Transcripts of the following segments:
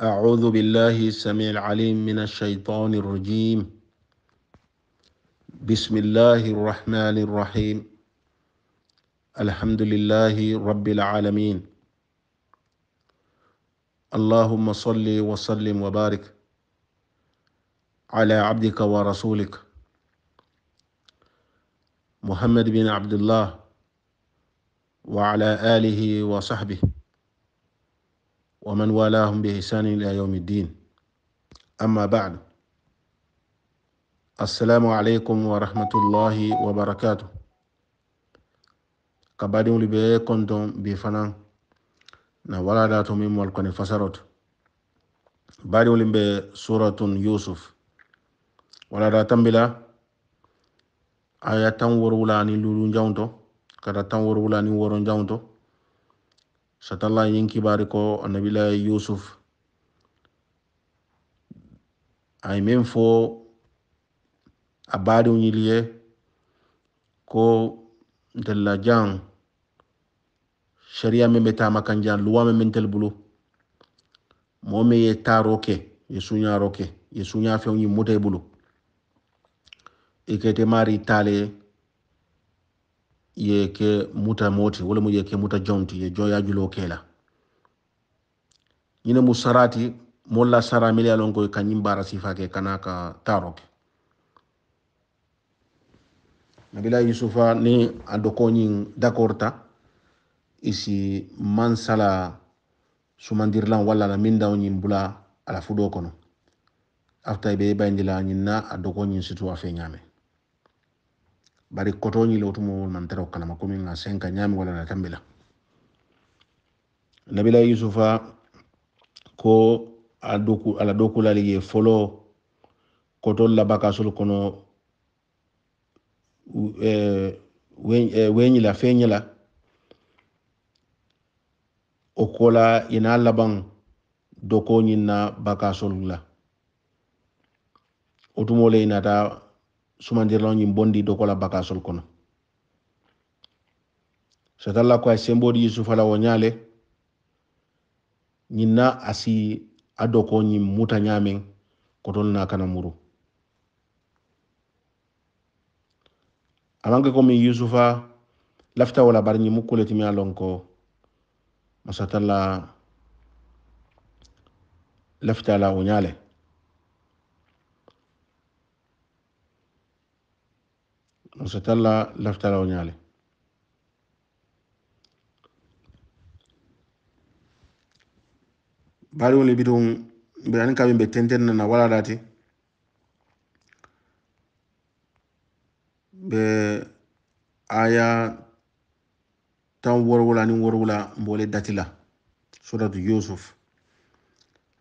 أعوذ بالله السميع العليم من الشيطان الرجيم بسم الله الرحمن الرحيم الحمد لله رب العالمين اللهم صل وسلم وبارك على عبدك ورسولك محمد بن عبد الله وعلى آله وصحبه ومن والاهم بإحسان إلى يوم الدين أما بعد السلام عليكم ورحمة الله وبركاته kabadi li be konto bi fana na wala da to mim wal koni fasarot bari li be suratun yusuf wala da tambila aya tan lulu njawto kada tan worula woro njawto satalla ñin kibari ko annabila yusuf ay men fo a baariw ko ntella jan sharia men be tama jan luwa men men bulu moo ye taaro ye suñaaro ke ye suñaa few ñi mutay bulu i kete maari ye ke muta moti wala mu ye ke muta jonti ye joya julo kela ñine mu sarati molla sara mili alon koy kañim bara sifa ke kana ka taro nabila yusufa ni ando koñin d'accord ta isi mansala lan wala la min daw ñin bula ala fudo kono aftay be bayndila ñin ando ko situ situa fe ñame bari koto ñile otumowol man tara kalama komin a senka ñami wala na tambila nabila yusufa ko ala dokulali ye folo kotol laba kasol kono e, weñila e, feñila o kola ina laban dokoñin na bakasol la otumole inata sumandirlañin bondiɗo la bakasol kono so dalla ko ay di yusuf ala wo ñaale ñin na asi ado ko ñin muta ñamen kotol na kana muru ko mi yusufa lafta wala bari ñin mukulati a lon ko masa la lafta la wo ñaale muso talla laftala o ñaale baariŋo le be na wala daati be aya tan worowula ni worowula mbo le dati la suratu yusuf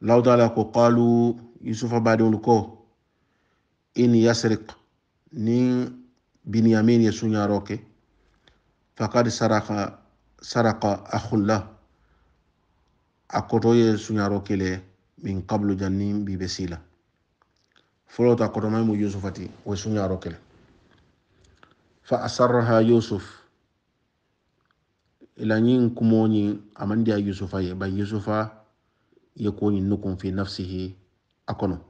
law la ko qalu yusufa baadiŋolu ko in yasrik Ni binyamin ye suñaro ke fakad saraka saraka ahullah a koto ye suñaro kele min qablu jannin bibe sila folota kotomay mu yusufati wo suñaro kele fa asarraha yusuf ilañin kumoñin amandiya yusufa ye ban yusufa ye koñin nukun fi nafsihi a kono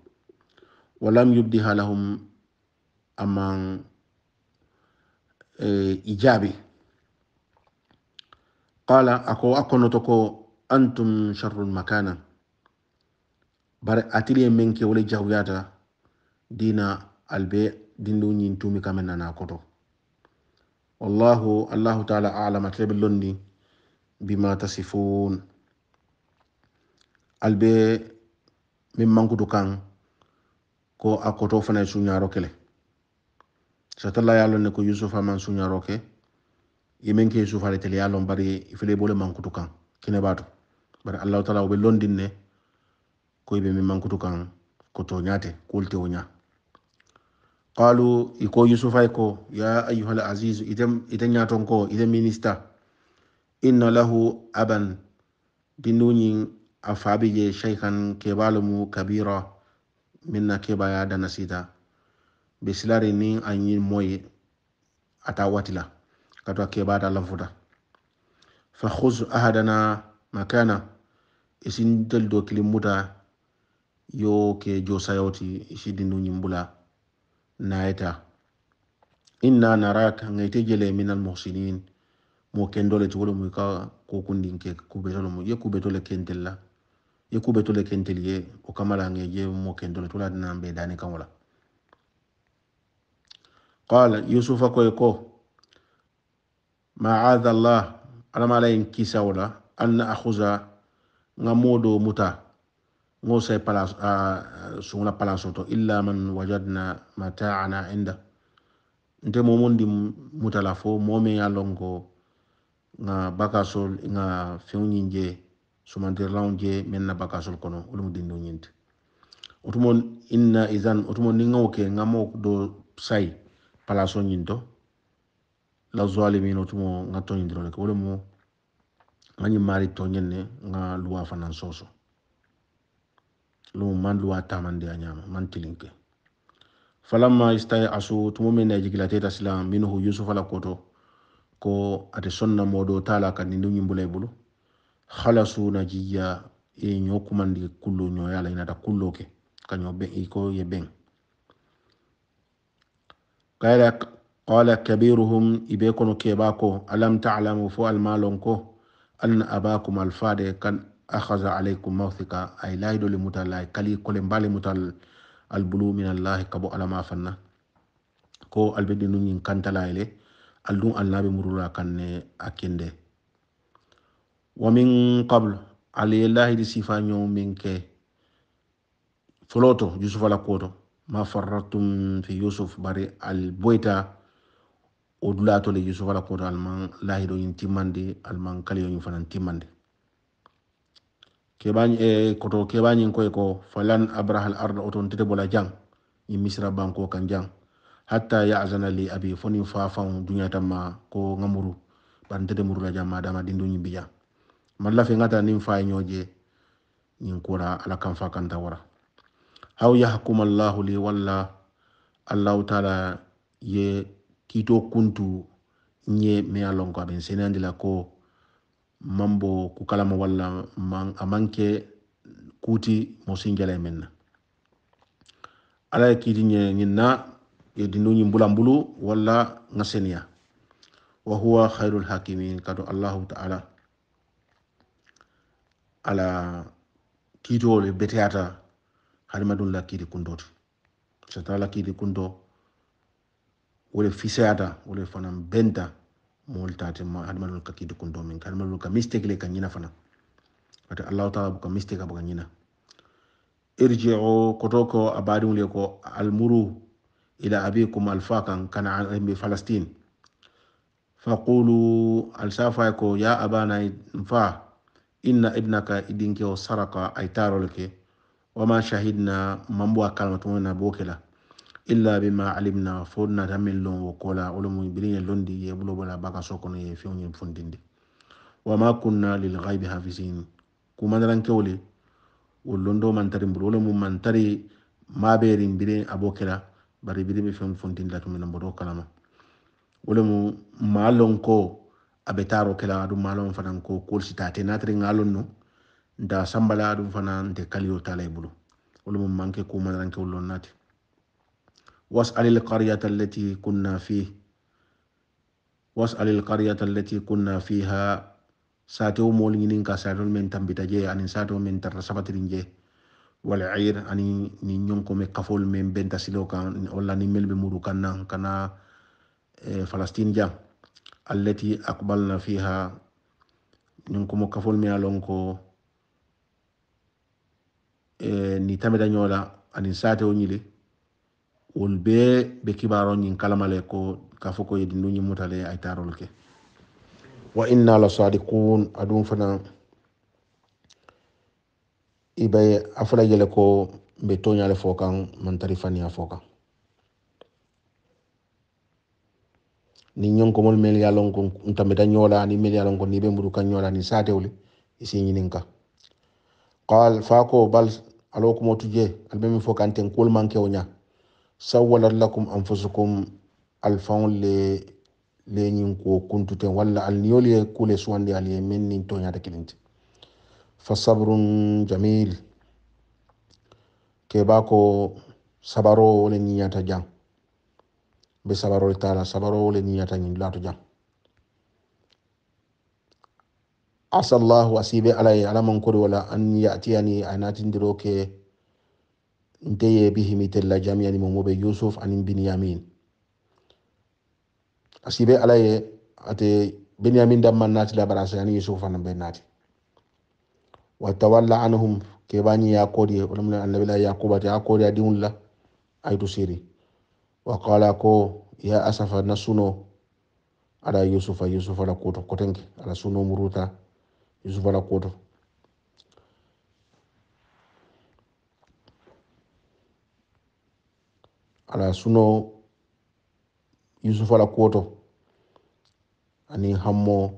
eh, ijabi qala ako akonoto ko antum sharrun makana bare atiliye men ke wole jawyata dina albe dindu ñin tumi kamen nana koto wallahu allahu taala alam atleɓe londi bima tasifun albe min mankutu kan ko akoto koto fana suñaro kele satalla ye lon ne ko yusufa man suñaro ke i men ke yusufare tele ye lon bari ifele bole mankutu kan kine bato bari allahu taala wo be londin ne ko i be min mankutu kan ko to ñate kuwol te wo ña qalu iko yusufay iko ya ayuha al idem ite ñaton ko idem minista inna lahu aban dinuni a faabi je shaykan kebalumu kabira minna kebaya dana sita be silari ni a ɲi mɔ ye a la ka a kɛbaa da lanfuta fakhuz ahadana makana isin dal do kilimuta yo ke jo sayoti isi dinu nyimbula naeta inna naraka ngaite jele minal muhsinin mo kendole tugolo mu ka ko kundinke kubetolo mu ye kubetole kentella ye kubetole kentelie o kamala ngeje mo kendole tula dinambe dani kamola qala yusufa koy ko maada allah alamalayin kisawla an na axusa nga moodo muta ngo say palace sugula palanceoto illa man wajadna mataana inda nte momun di mutala fo moome a longo nga bakasol nga feŋ ñin je sumantirlaŋo je meŋ na bakasol kono wolemu dindo ñinti otumon inna isan otumon ni ŋawo ke nga mo do say palaso ñinto la zoali tumo nga toñindiro ne ko nga ñi mari toñenne nga luwa fanan soso lumu man luwa tamande a ñama man tilinke falamma istaye asu tumo men ne jigila teta sila minhu yusuf ala koto ko ate sonna moɗo tala ka nindu ñimbulay bulu halasu na e ño kullo ñoyala inata kullo ke kaño ben iko ye ben قال قال كبيرهم إبيكون كيباكو ألم تعلموا فو المالونكو أن أباكم الفادي كان أخذ عليكم موثقا أي لا يدو متلا كلي كل مبالي متال البلو من الله كبو على ما فنا كو البدي نين كان تلايلي اللون الله بمرورا كان أكيندي ومن قبل علي الله دي صفا نيوم منك فلوتو يوسف على ma farratum fi yusuf bari al boyta o dulatole yusuf ala koto alman lahiɗo ñin timmande alman kaliyoñin fanan timmande keɓañ e koto keɓañin koye ko falan abrahal arda oton tete bola jang ñin misra banko kan jang hatta yazana li abi fonin fafan duniya tanma ko gamuru ɓan tete murula jang madama dindu ñin bija malla fe gata nin fayeñoje ñin kura ala kan fa kanta wara aw yahkuma llahu li walla allahu taala ye kito kuntu nye me a lon ko aben seneyandi la ko man bo walla a man kuti mosinjala ye men na ala ye kiiti ñe ñin na ye dindu ñin bulambulu walla ŋa seniya wa huwa khairul hakimin kato allahu taala ala kiitoo beteyata hadamadenw la kiri kundo ti satara la kiri kundo wo le fisayata wo le fana benta moolu taate hadamadenw ka kiri kundo min hadamadenw ka mistake le ka ñina fana ate allahu taala buka mistake buka ñina irjiu koto ko abadiŋo le ko almuru ila abikum alfakan kana be falastin faqulu alsafa ko ya abana nfa inna ibnaka idinkeo saraka ay taarol ke wama shahidna mambo kalma tumona bokela illa bima alimna fodna tammin lon wo kola olomu birine londi ye bulo bala baka sokono ye fewñin fundinde wama kunna lil gaybi hafisin kumandarankewole wo londo mantari mbulu wolomu mantari maɓerin bire abo kela bari bire ɓe feŋ funtindila tumina mboto kalama wolemu malon ko aɓe taro kela aɗum malon fanan ko kolsita te natari ŋalon no nta sambala ɗum fana nte kaliyo tala e bulu wolu mum manke kumanaranke wollon naati wasal alqaryata allati kunna fi wasal alqaryata allati kunna fiha satewo moolu ñinin ka satol men tambita je anin satewo men tarta sabatirin je wal ir ani ni ñonko me kafol men benta silo kan walla ni melbe mudu kanna kana e, falastine jam allati aqbalna fiha ñonko mo kafol me alon ko e ni tame dañola anin sate o ñile wol be be kibaro ñin kalamale ko ka fo ko yedi ndu ñi mutale ay tarol ke wa inna la sadiqun adum fana ibe afula jele ko be toñale fo kan man tari fania fo kan ni ñon ko mol mel yalon ko ntame dañola ni mel yalon ko ni be mudu kan ñola ni sate wuli isi ñininka ka qal fako bal alo kumo tuje albe mi fo kanten kul manke onya sawwalat lakum anfusukum alfaun le le nyin ko kuntuten walla al niyoli kule suwande aliye min nin to nyaata kilinti fa sabrun jamil ke bako sabaro le nyata jang be sabaro tala sabaro le nyata nyin lato jang asa llahu asibe alaye ala mankori wala an yatiyani anatindiro ke nteye bihimi tella jamiyani momobe yusuf anin binyamin asibe alaye ate binyamin damman nati labarasa ani yusuf anan be nati watawalla anhum keɓañi yakodi walamna annabila yakuba te akodi a diwulla aytu siri wa qala ko ya asafa na suno ala yusufa yusuf ala kuto kotenke ala suno muruta Zuvala kuoto ala suno yusuf ala kuoto ani hammo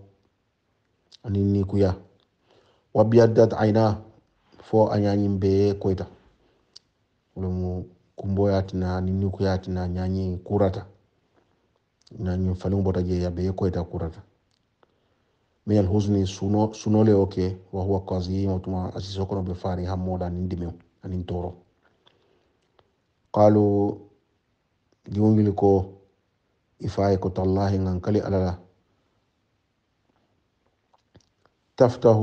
ani nikuya wabiyadat aina fo añañin be koyta wolemu kumboyatina ani tina ñañi kurata ñañi faliŋo bota je ya be koyta kurata من الحزن سنو أوكي وهو قزيم وتما أسيسوكنا بفاري هم مودا نندميو أنين قالوا جيونجلي كو إفاي كو تالله نغنكلي ألالا تفتح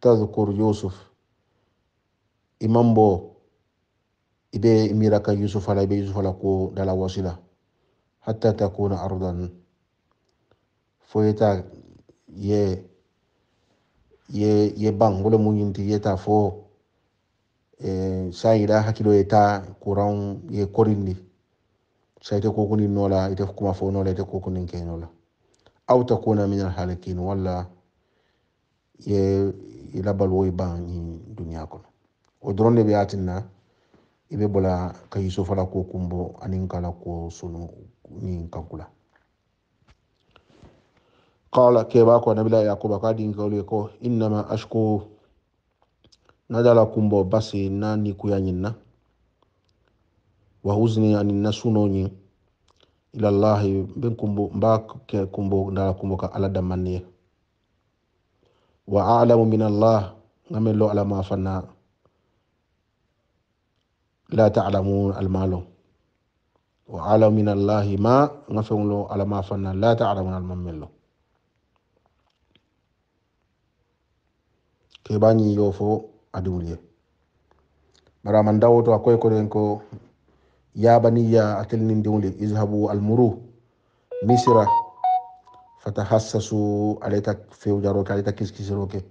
تذكر يوسف إمام بو ibe miraka yusuf ala ibe yusuf ala ko dala wasila hatta takuna ardan foyeta ye ye ye bangolo mu yinti ye ta fo e sayira hakilo ye ta kuran ye korinni sayte kokuni nola ite kuma fo nola ite kokuni ke nola aw ta kuna min halakin wala walla ye labal woy ban ni duniya kono o dron de be atina ibe bola kayiso fala ko kumbo anin ko sunu ni kankula qala ke ba ko nabila yakuba ka din gawle ko innama ashku nadala kumbo basi na ni kuyanyin wa huzni ani nasuno nyi ila allahi ben kumbo mba ke kumbo ndala kumbo ka ala damanne wa a'lamu min allah ngamen lo ala ma la ta'lamun al wa a'lamu min allah ma ala la ta'lamun al mamelo keɓa ñiyo fo a duniye bara man dawo to a koye koren ko ya baniya a telnin diwli izhabu almuru misra fatahassasu alayta fewjaroke alayta kiskisiroke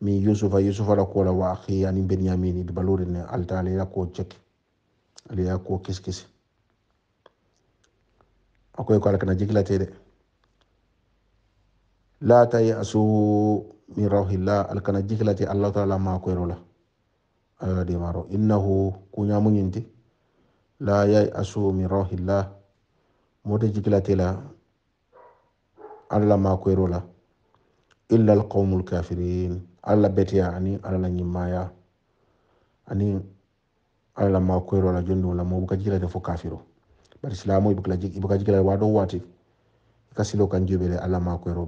min yusufa yusufa la kola wa akhi ani benyamini dibalori ne alta alayla ko ceki alayla ko kiskisi akoye ko ala kana jigilate de la tayasu min rawhillah alkana jiklati allah taala ma koyrola ayala dimaro innahu kuñamuñinti la yay asu min rawhillah mote jiklatila allah ma koyrola illa alqawmu lkafirin allah beteya ani ala la ani ala la ma koyrola jondiwla mo buka jiklate fo kafiro bari silamo ibuka jiklate waɗo wati ka silo kan jobele allah ma koyro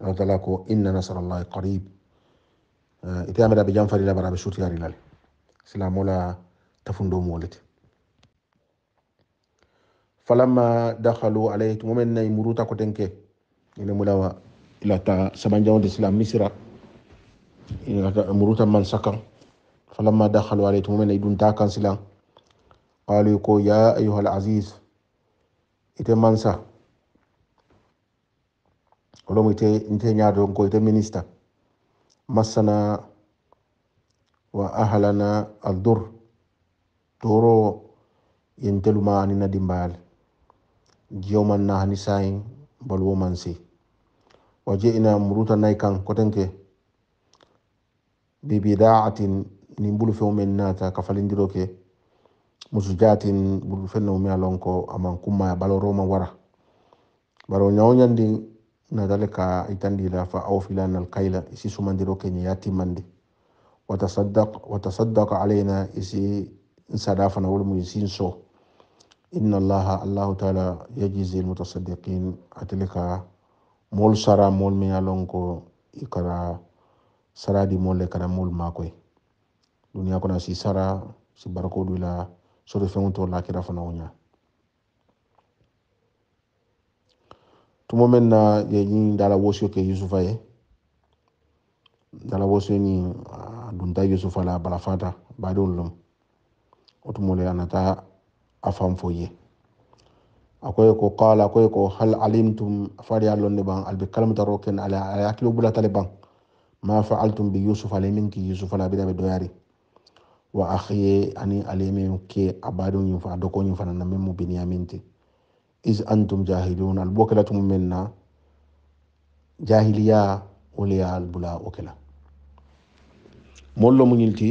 ala ko inna nasarallahi qarib ite ameda ɓe jam farila bara ɓe sutiyari lale silamola tafundo molete falamma dakhalu alayhi tumomen nayi muruta ko tenke ene mulawa ilata sabanjawde sila misra inata muruta man sakan falamma dakhalu alayhi tumomen nayi ɗum dakan silan qalu ko ya ayuha al aziz ite mansa olomu ite nte ñaadonko ite minista massana wa ahlana aldur toro yenteluma anina dimbayal jiyoman na hani sayin balwo man se waje ina muruta nay kan kotenke bi bidaatin nin bulu few men nata kafalindiro ke musujatin bulu fenno mi alonko aman kumma baloroma wara baro ñawñandi nadale ka itandira fa awfilana alkaila isi sumandiro kenya yatimande watasaddaq watasaddaqa isi nsadafana wolemu isin so inna allaha allahu taala yajizi almutasaddiqin atele ka sara moolu me ye lon ko saradi moolu le kana moolu maakoyi duniya kono si sara si barako du la sori to lakira fana wo ñaa tuma men na ye dala wosio ke yusufa ye dala wosio ñi dunta yusufa la bala fata baadiwol lom wo tumole a nata fo ye akoye ko qala akoye ko hal alimtum fari a londe ban albe kalamutaro ken ala ala hakkilo bulatale ban ma faaltum bi yusufa ale min ki yusufa la doyari wa akhiye ani ale ke a baadiw fa a doko ñin na min mu iz antum jahilun al bokela tumu menna jahiliya wala al bula okela mollo munyilti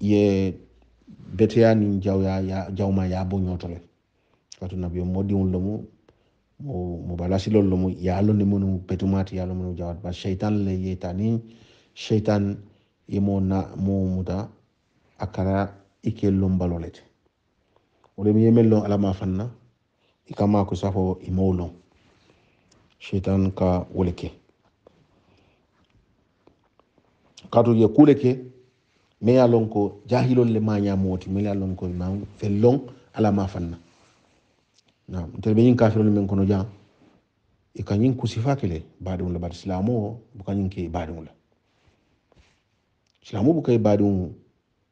ye beteya ni jawya ya jawma ya boñotole wato nabi mo diwul mo mo balasi lol ya lo ni munu betumati ya lo munu jawat ba shaytan le yetani shaytan imo na mo muda akara ike lombalolete ole mi alama fanna i ka maa ko fɔ i m'o lɔn shetan ka wo le kɛ kaatu ye kuu kɛ me ye lɔn ko jahilol le maa ñaamoo ti me le a lɔn ko ma fe lɔn ala maa fanna nam ntele be ñiŋ kafirolu meŋ kono jaŋ i ka ñiŋ kusifa kele le baadiŋo la bari silamo buka ñiŋ ke i baadiŋo la silamo buka i baadiŋo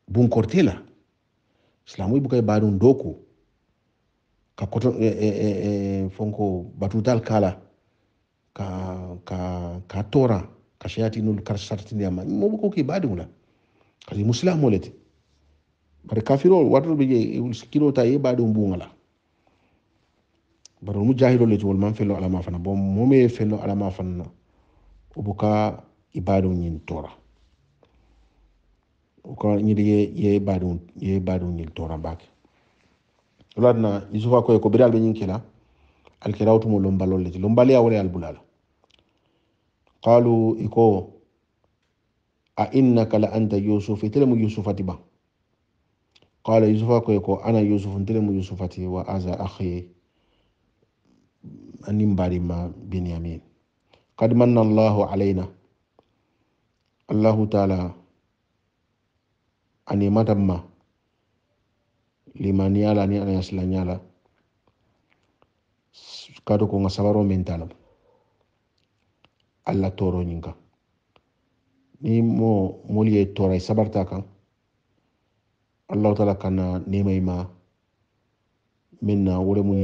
bunkorte la silamo i buka i baadiŋo dooku ka e, eh, e, eh, e, eh, e, fonko batutal kala ka ka ka tora ka shayati nul kar sarti ndiyama mo ko ki badi mula kadi muslimu leti bari kafiro wardo be je sikiro ta e badi mbungala bari mu jahilol leti wol man fello alama fana bon momi fello alama fana buka ibadu nyin tora o oka nyidi ye ye badu ye badu nyin tora bake ladna yusufa koye ko bere alɓe ñin kela alkera tumo lombalol leti lombaliya wala albulala qalu iko a innaka la anta yusuf itele mu yusufati ba qala yusufa koye ko ana yusuf ntele mu yusufati wa aza akhi anin mbaɗima binyamin kad manna allahu alayna allahu taala animatanma limaniya la ni ala kado ko nga sabaro alla toro nyinga ni mo moli e tora sabarta kan allah taala kana nema ima minna wore mu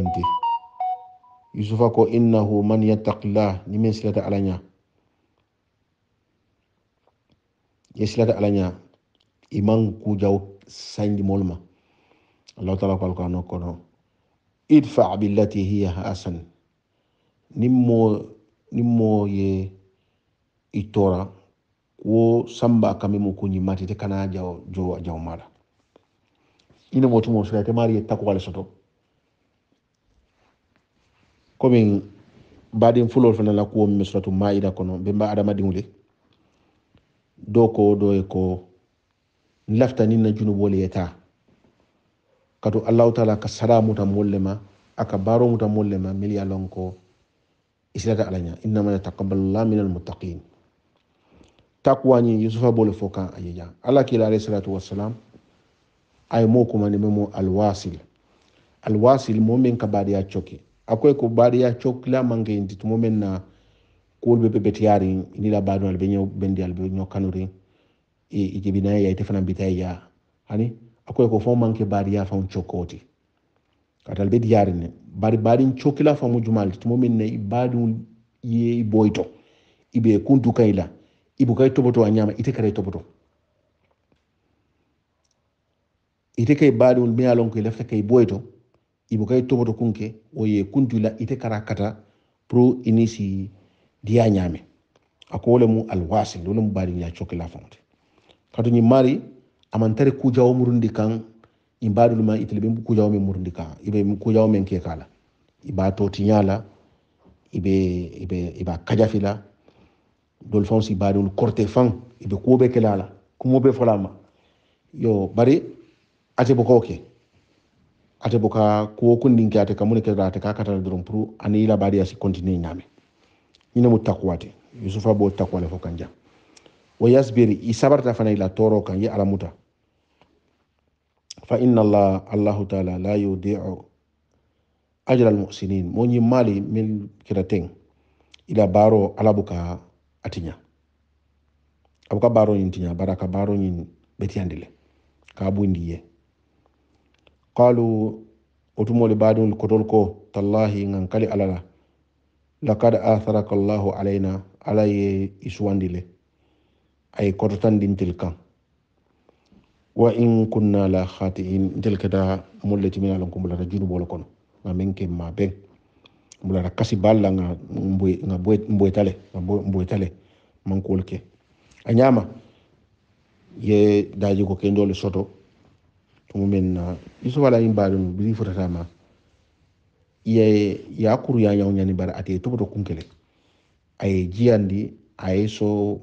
yusufa ko innahu man yattaqillah ni min silata alanya ye silata alanya iman kujaw sanji molma allahu taala ko alqur'ano kono idfa billati hiya hasan nimmo nimmo ye itora tora wo samba kame mu mati te kana jaw jo jaw mala ina motu mo sura mari ye takwa le soto komin baɗin fulol fana la kuwo min suratu maida kono ɓe mba adamadiŋo le do ko do e ko n lafta nin na junubole ye taa kato allahu taala ka sara muta molle ma aka baro muta molle ma mil ya lon ko isilata alaña innama yataqabalullah min almuttaqin takuwañi yusufa bole fo kan ayeja ala kila alayhi salatu wassalam ay mo kumani memo alwasil alwasil mo men ka baadiya coki akoye ko baadiya cokila manke yinti tumo men na kuwolu be pepetiyari nila baadunal be ñew bendi al be ñokanuri i jibinaye ya ite fana bitaye ya hani akoy ko fo manke bari ya fam chokoti katal be diyarine bari bari chokila famu jumal to momin ne ibadu ye boyto ibe kuntu kayla ibu kay toboto anyama ite kare toboto ite kay badi ul alon ko lefta kay boyto ibu kay toboto kunke o ye kuntu la ite kara kata pro inisi diya nyame akole mu alwasil lolum bari nya chokila famu kadu ni mari amantari kujawo murundi kan imbaɗol ma itele kujawo men murundi ka iɓe kujawo men ke kala iɓa totiñala iɓe iɓe iɓa kajafila dol fan si baɗol corté fan iɓe kuwoɓe kelala kumoɓe folama yo bari ate bokawo ke ate boka kuwo kundinke ate ka mune ate ka katala doron pour ani labaɗi asi continuer ñame ñinemu takkuwate yusufa bo takkuwale fo wa yasbir i sabarta fana ila toro kan ye alamuta fa inna allah allahu taala la yudiu ajra almusinin mo ñi mali min kira teng ila baro alabuka atiña abuka baro ñin tiña bara baro ñin betiyandi le ka bundi ye qalu otumoli baadol kotol ko tallahi ngan kali alala lakad atharaka allahu alayna ala ye ay kortandi ntil kan wa in kunna la khatiin ntel keta molle timina lon kumbulata junubolo kono nga men ke ma ben mbulata kasi balla nga nga mboytale nga mboytale mankol ke a ñama ye daji ko kendole soto tumu men na yusuf ala yin baɗum biri fotatama ye yakuru ya ñaw ñani bara ate toboto kunkele aye jiyandi aye so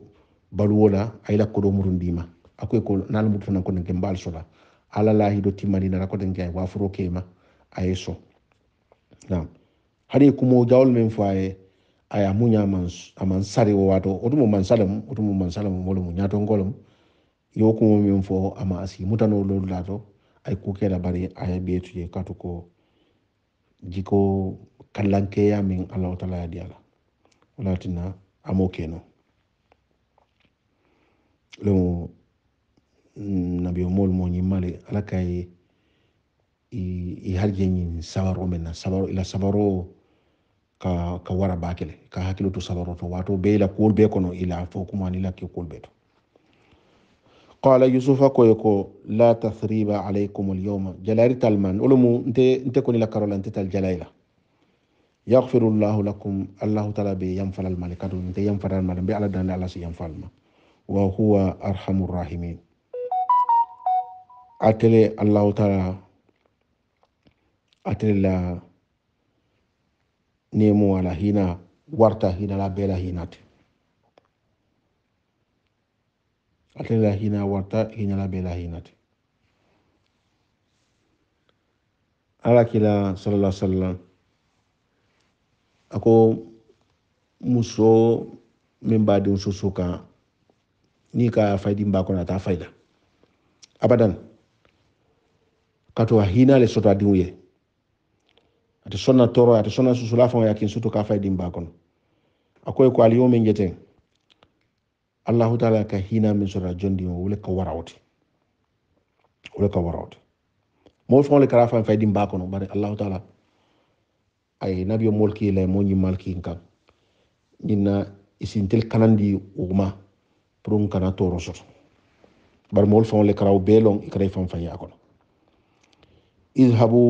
baluwola ayila kodo murundima akoye ko nal mutu fana koten ke mbal sola ala la hido timmaninala koten ke ay wafuro kema aye so nam haɗa kumo jawol men fo aye aya muña aman sari o wato otumo man salam otumo man salam wala mo ñato ngolom yo kumo men fo ama asi mutano lolu lato ay la bari ay ɓeetuye katu katuko jiko kallankeya min allah taala ya yadi ala walatina amo keno lomo mm, nabiyomol mo ñimmale ala kaye i harje ñin sabaro men na sabaro ila sabaro ka ka wara bakele ka hakkilo to sabaro to wato be ila kuwol be kono ila fo kumani ila ke kuwol be to qala yusufa koye ko la tathriba alaykum alyawma jalayrital man olomu nte nte koni la karola nte tal jalayla yaghfiru llahu lakum allahu taala be yamfalal male kadu nte yamfalal male mbe ala dande ala si yamfalma wa huwa arhamur rahimin atele allahu taala atele la nemo ala hina warta hina la bela hinate atele la hina warta hina la bela hinate ala kila sallallahu alaihi wasallam ako muso min b'a denmuso so kan ni ka faidi mbako na ta faida abadan kato a hinale soto a diŋo ye ate sonna toro ate sona susula faŋo ye kin sutu ka faidi mbako kono ko e aliyo men jete allah taala ka hina min sura jondi o le ka warawti ti le ka warawti mo moolu le kara fa faidi mbako no bare allah taala ay nabiyo molki le moñi malki kan moo ñimmal kiin kaŋ kanandi woma pour un kana toro soto bar mol fon le kraw belong bee loŋ i kara i faŋ faŋyaa kono idhabu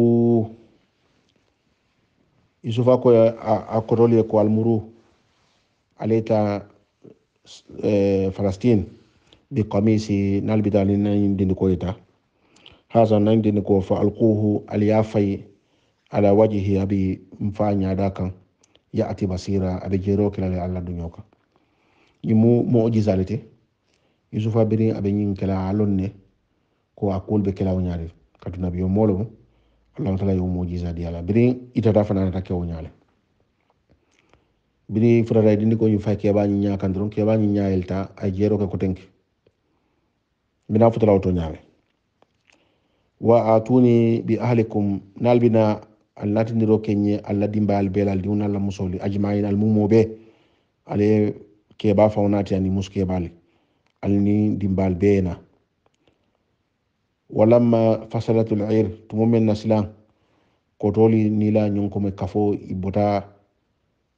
ko eh, a korol ye ko almuru ale ta eh, falastin bi qamisi nal bi dani nañ dindi ko ita hasa nay dindi ko fa alquhu al ya ala wajhi abi mfanya dakan ya ati basira abi jero kila le alla dunyo ñimu mojizalete yusufa biri abe ñin kela alon ne ko akol be kela wonyale kadu nabiyo molo allah taala yo mojiza di ala biri itata fana ta ke wonyale biri furata dindi ko ñu fay ke bañu ñaa kan doron ke ñaayel ta ay jero ke ko tenki mina futala auto ñaawe wa atuni bi ahlikum nalbina alnatiniro kenye alla dimbal belal diuna la musoli ajmain almumo be ale keɓa fawnati ani muskeɓali alni dimbal beena walamma fasalatu lir tumu na silan kotoli nila ñonkomi kafo i bota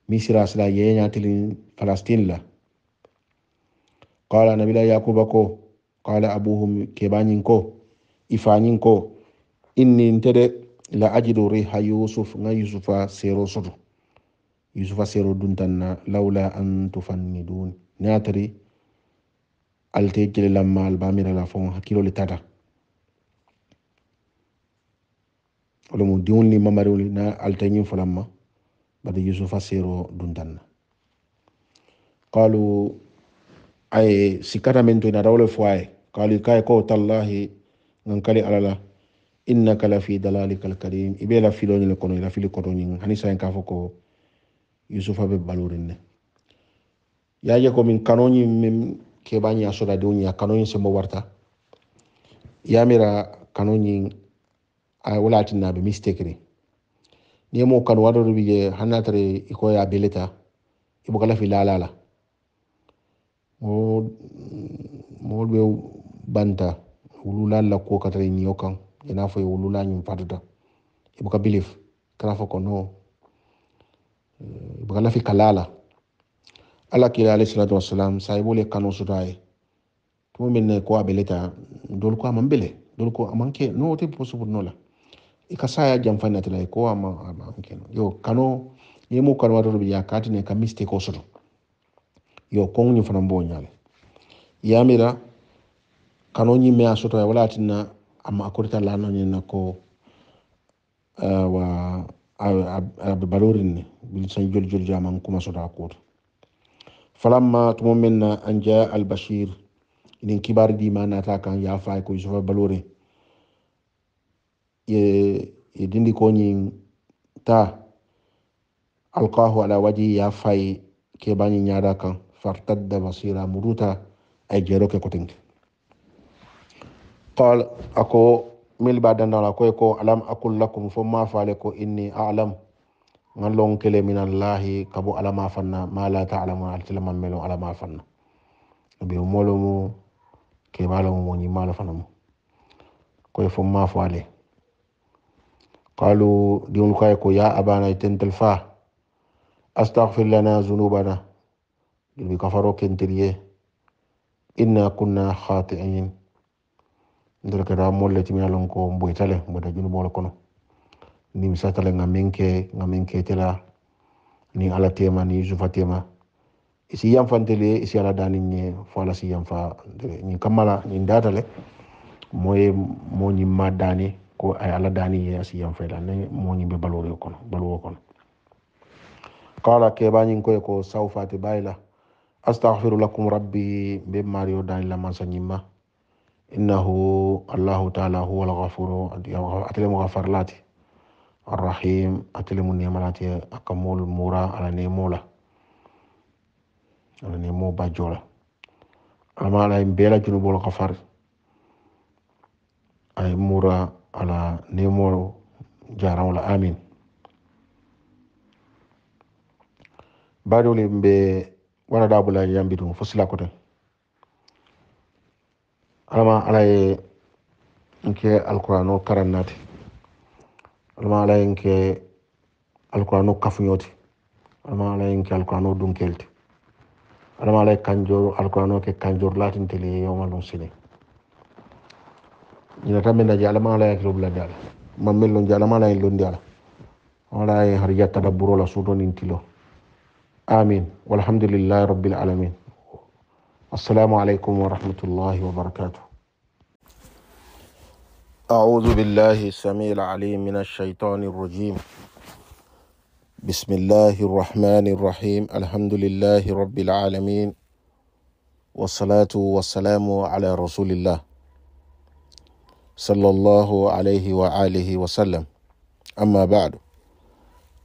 misira sila yeñatilin palestine la qala nabila yakuba ko qala abuhum keɓañin ko ifañin ko inni ntede la ajidu riha yusuf nga yusufa sero soto yusufa sero na lawla an tufannidun ne a tari alte kele lamma albamira la fon hakilo le tata wala olomu diŋol ni mamariwol na alte ñiŋ ba bari yusufa sero duntanna qalu aye sikkata men to inata wo le fo aye qalu kaye ko tallahi ŋankali ala la innaka la fi dalalika alkarim i be la filo ñi le kono i fili koto ni hanisa sayin ka fo yusufa be balurinne yaje ko kanoñi min keɓañi a sodadiwñi a kanoñi sembo warta yamira kanoñi a walatinnaɓe mistake ni ni mo kanu waɗoɗo ɓi je hannatare ikoya beleta ibukala fi lalala mowol ɓe banta wulula lakko katara ñiyo kan ena fo e wulula ñum fatuta ibuka bilif kara fo ko no ibga lafi kalala ala kila alayhi salatu wassalam sahibole kanu sutaye tumu minne ko abeleta dol ko amam bele dol ko amanke no te possible no la i ka saya janfani atela ko ama amanke no yo kanu ni mu kanu wato bi yakati ne ka mistake ko soto yo kongu ni fana mbo nyale yamira kanu ni me asoto wala tinna ama akorita lano ni nako uh, ah, wa aɓe balorini bilisan joli joli jaman kuma sota kuuta falamma tumo menna an albashir inin kibar dima nata kan yafaye ko yusufa balore e dindi koñin ta alqahu ala waji yafaye kebañi ñaada kan fartadda basira muruta ay jeeroke kotinke qal ako mil ba dandala koy ko alam akul lakum fo ma fale ko inni a'lam ngal lon kele min allahi kabu alama fanna ma la ta'lamu altila man melo alama fanna be molo mu ke balo mo ni malo fanna mu koy fo ma fale قالوا ديون كايكو يا أبانا تنتلفاه أستغفر لنا ذنوبنا اللي كفروا kentiye inna kunna khati'in ndol ka da le timi alon ko mboytale mboda junu bolo kono ni mi misatale nga minke nga minke tela ni ala tema ni yusufa tema isi yam yanfantele isi ala dani ñe fo ala si ni kamala ni ñin le moye mo ni ma dani ko ay ala dani ye asi yam yanfayla ne mo ni be balo balore kono baluwo kono qala ba ni ko ko sawfate bayla astaghfiru lakum rabbi be mario dani lamansa ñimma إنه الله تعالى هو الغفور أتلم غفر لاتي الرحيم أتلم النعمة لاتي أكمل مورا على نيمولا على نيمو باجولا أما على إمبيلا جنوب الغفر أي مورا على نيمولا جارولا آمين بعد ولي مبي bula دابولا ɗum فصلا كتن alama ala ye nke alkurano karannati alama ala ye nke alkurano kafuñoti alama ala ye nke alkurano dunkelti alama ala ye kanjor alkurano ke kanjor latinteli yoma lon ñinata min naji alama ala yakilo bulandi ala ma min lonji alama ala ye londi ala ala ye harja tadabburo la amin walhamdulillahi rabbil السلام عليكم ورحمة الله وبركاته أعوذ بالله السميع العليم من الشيطان الرجيم بسم الله الرحمن الرحيم الحمد لله رب العالمين والصلاة والسلام على رسول الله صلى الله عليه وآله وسلم أما بعد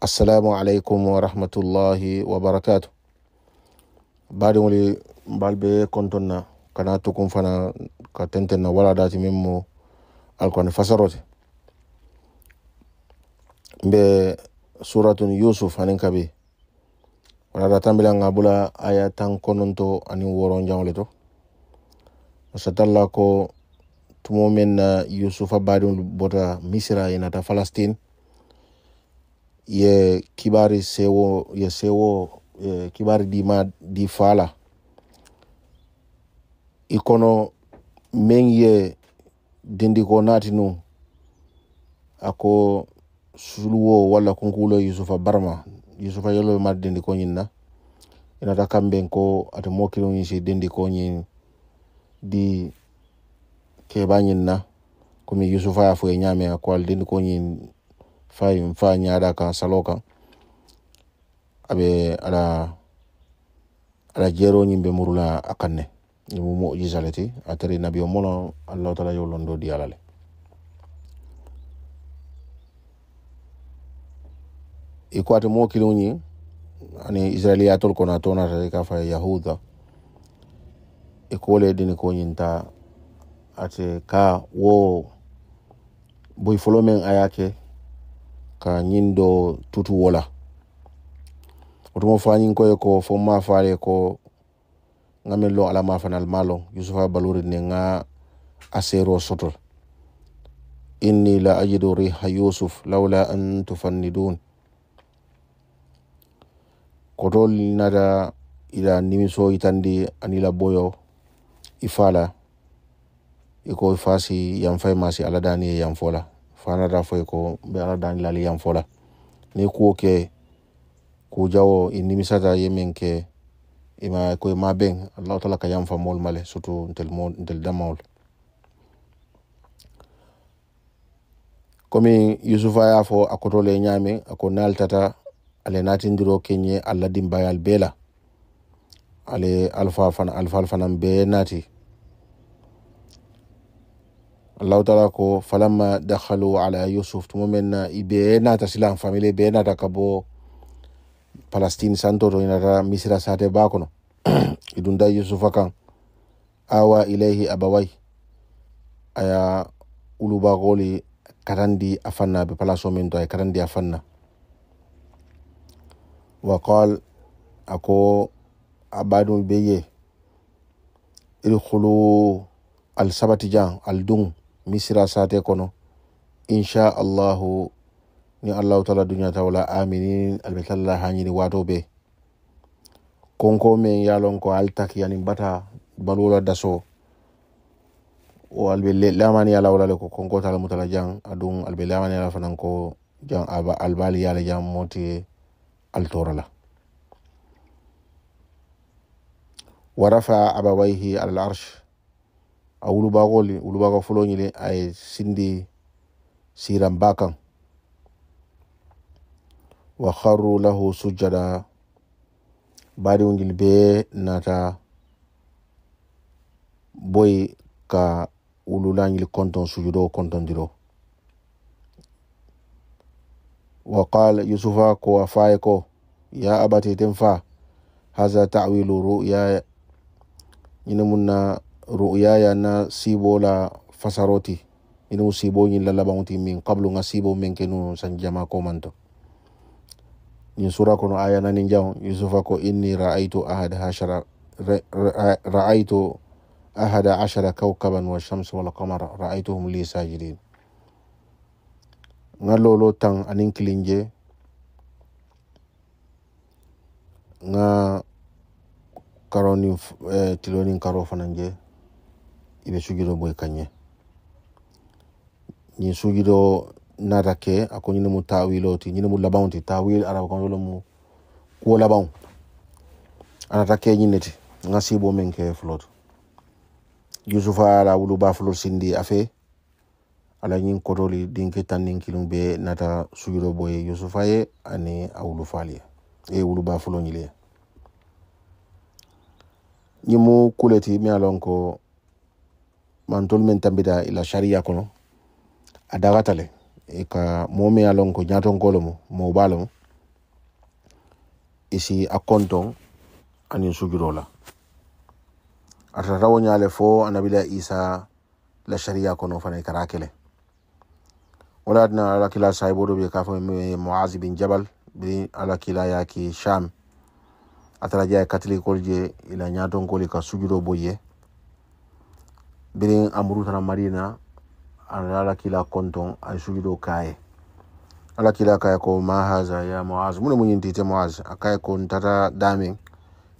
السلام عليكم ورحمة الله وبركاته بعد mbal be konton na kana tukun fana ka tenten na wala dati min mu alkuran fasarote mbe suratun yusuf anin kabe wala da tambila nga bula aya tan kononto anin woron janwale to satalla ko tumo men na yusufa badin bota misira yenata falastin ye kibari sewo ye sewo ye kibari dima di fala ikono mengye min ye dindi ko naati nu ako suluwo walla kunkulo yusufa barma yusufa yelo ma dindi ko ñin na inata kamben ko ate mokkiloñin si dindi ko ñin di keɓañin na komi yusufa ya fo e ñaame ko al dindi ko ñin fay fa ñaaɗa kan salo kan aɓe ala ala jeeroñin ɓe murula akanne mu mu'jiza le ti atari nabiyo molo allahu taala yowlondo diyala le i ko ate moo kiliŋo ñiŋ ani israiliyatolu kono a toonata i ka fa yahuda i ko le dini ko ñiŋ ta ate ka wo boy folo meŋ a ye ke ka ñiŋ do tutu wo la wotumo fañiŋ ko ye ko fo ma faale ko nga men lo ala ma fanal malo yusufa baluri ne nga asero sotol inni la ajidu riha yusuf laula an tufannidun kotol nata ila nimiso yitandi anila boyo ifala iko fasi yanfai masi ala dani yanfola fanata fo ko be ala dani lali yanfola ni kuwo kujawo i nimisata ye min ke ima ko ma ben allah taala ka yam fa male surtout ntel mo ntel damawol komi yusufa ya fo akotole ñaami ako naltata ale natindiro keñe allah dimbayal bee la ale alfa fana alfal fanan bee naati allahu taala ko falamma dakhalu ala yusuf tumo men na i bee naata silan famille bee palestine santoto inata misira sate ba kono idunda yusufa kan awa ilayhi abawai aya ulubakoli katandi a fanna be palaso min to ay katandi a fanna wa qal ako abadul beye idkhulu al sabati jan al dun misira sate kono insha allahu ni allahu taala duñata wala aminin alɓe talla hañini watoɓe konko min yalon ko altaki yanin bata baluwola daso o alɓe lamani yala walale ko konko tala mutala jan aɗum alɓe lamani yala fanan ko jan albali yala jan motiye altorala wa rafa alal arsh a wulubakoli wulubaga fuloñile aye sindi siran bakan wa kharru lahu sujjada baɗiwo ngel be nata boyi ka wululangel konton sujudo kontondiro wa qala yusufa ko a faye ko ya abati ten fa haza tawilu ru'yaya ñine mun na ru'yaya na sibo la fasaroti ñine mu sibo ñin lalabaŋoti min qablu ŋa sibo men ke nu sanjama komanto in sura kono aya nani jaw yusufa ko inni ra'aytu Ahad hashara ra'aytu ahada ashara kawkaban wa shams wal qamar ra'aytuhum li sajidin nga lolo tang anin klinje nga karoni eh, karo fananje ibe sugido boy kanye ni sugido nata ke ako ñine mu tawiloti ti ñine mu labaŋo tawil araba kono wala mu kuwo labaŋo anata ke ñinne ti ŋa sibo meŋ ke fuloto yusufa ala wulu ba fulo sindi afe ala ñiŋ kotoli dinke tan niŋ kiliŋ be nata sujuro boye yusufa ye ani a wulu faali e wulu ba fulo ñili ye ñiŋ mu kule ti miŋ a loŋ ko mantolu meŋ tambita ila sariya kono a dagata le ika e ka moo me ye a loŋ ko ñaatonko lomu moo baa lomu i si a kontoŋ aniŋ fo anabila isa la sharia kono fana i e kele wala adina ala kila do be kafo fo me bin jabal bi alakila ya ki sham atara jaya katolikol je ila ñatonkoli ka sujudo boye ye birin amuru tana marina ala kila konton a sujudo kaye ala kila kaye ko mahaza ya muaz mune munyin ntite muaz akaye ko ntata dame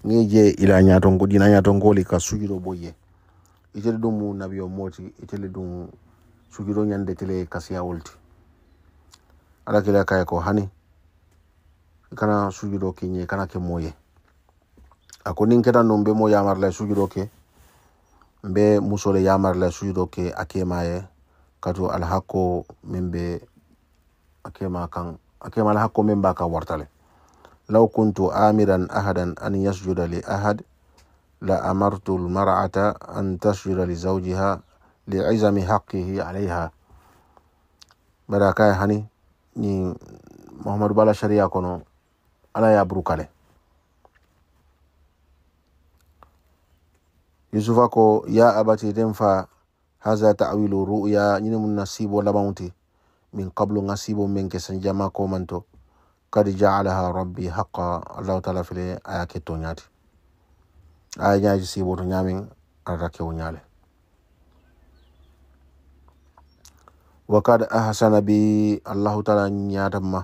ngeje ila nyatongo dina nyatongo ko lika sujudo boye itele dumu nabiyo moti itele dumu sujudo nyande tele kasiya ulti ala kila kaye ko hani e kana sujudo kinye e kana ke moye ako nin keta no mbe mo yamarla sujudo ke mbe musole yamarla sujudo ke akemaye kato alhako mimbe akema kan akema alhako mimba ba wartale law kuntu amiran ahadan an yasjuda li ahad la amartu almar'ata an tasjuda li zawjiha li li'izami haqqihi alayha bara kay hani ni muhammadu bala sharia kono ala ya burukale yusufako ya abati demfa haza tawilu ruya ñini mun na sibo labaŋuti min kablu ŋa sibo meŋ ke sanjama komanto kad jaalaha rabbi haqa allahu taala file a ye ke toñaati a sibo to ñaameŋ alata kewo ñaale wa kad ahsana bi allahu taala ñaatam ma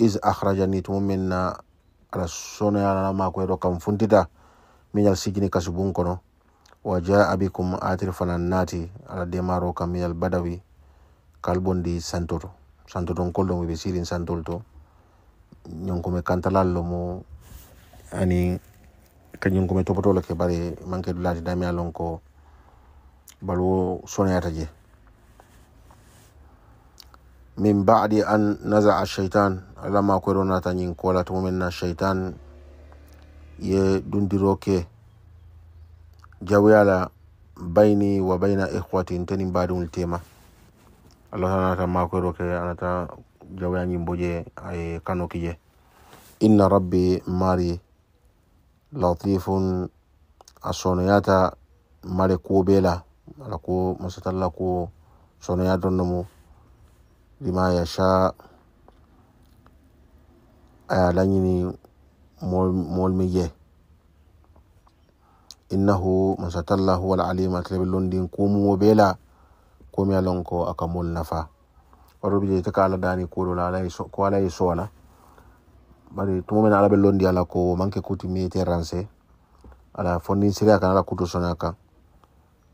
is akhrajani tumu meŋ na ala sonoyalala makoye to kam funtita miñal sijini kasubun kono bikum بكم آتر ala demaro ديمارو كمي البدوي كالبون دي سانتور سانتور كلهم بيسيرين سانتور تو ñonkume kantalallo mo ani kañum ko mi toppatola ke bare manke du laati ko balwo sonayata je min badi an nasaa cheytan alama koyronata ñin kola to mumen na ye dundiro ke jawyala baini wa baina ikhwati nteni baadiŋol tema allah taala anata makoyro ke anata jawya ñimbo je aye kano ki je inna rabbi mari latifun a sonoyata mare kuwo be la ala ko masatalla ko sonoya donno mu lima yasha aya lañini mool mi je innahu man satallahu wal alima tebe londin kumu bela ko mi alon ko aka mol nafa wato bi ta kala dani ko do la ko ala so ala bari tumo men ala be londi ala ko manke kuti mi te ranse ala fondin sira kan ala kuto sonaka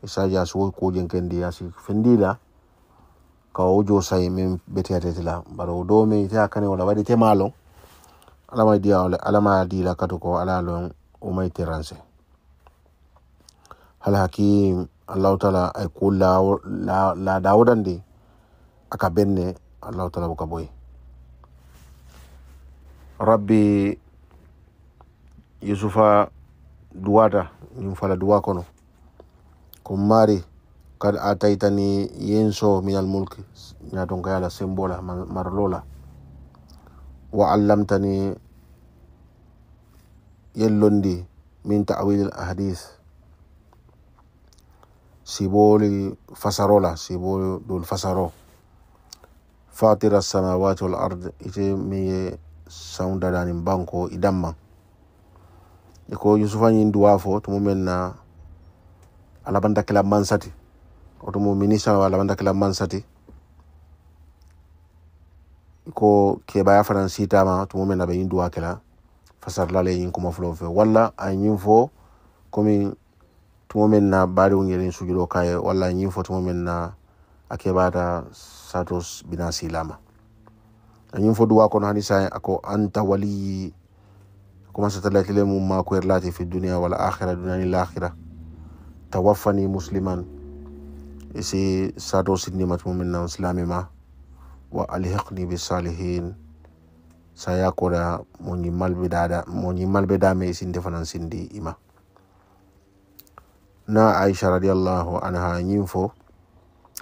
isa ja so ko jen kendi asi fendila ka o jo sai min betiya tetila bari o do mi ta kane wala wadi te malo ala mai dia ala ma dila kato ko ala lon o mai te ranse alhakim allahu taala ay eh, ku laadawodande aka benne allahu taala buka boyi rabbi yusufa duwata ñum fala duwa kono ko maari kad ataitani yenso min almulki ñaton ka yala sembola marlola wa allamtani yellondi min tawil alhadis sibooli fasaro la sibooli fasaro fatira samawati wal ard ite min ye sanw dadanin banko i damma i ko yusufa na a labandakila mansati otumu minisa a labandakila mansati i kebaya fanan sitama tumu na be duwa kela fasarlale ñin kuma fulo fe fo komin tumo men na baariŋo ñeliŋ sujudo ka wala walla ñiŋ fo tumo men na a keɓaata sato bina silama añiŋ duwa kono hani ako anta waliyi komansata latile mum kuerlati fi duniya wala akhira duniya ni lakhira tawaffani musliman isi sato sinnima tumo na silami ma wa alhiqni bisalihin saya koda mo ñimmal be dada mo ñimmal be dame isinde fanan sindi ima نا عائشة رضي الله عنها ينفو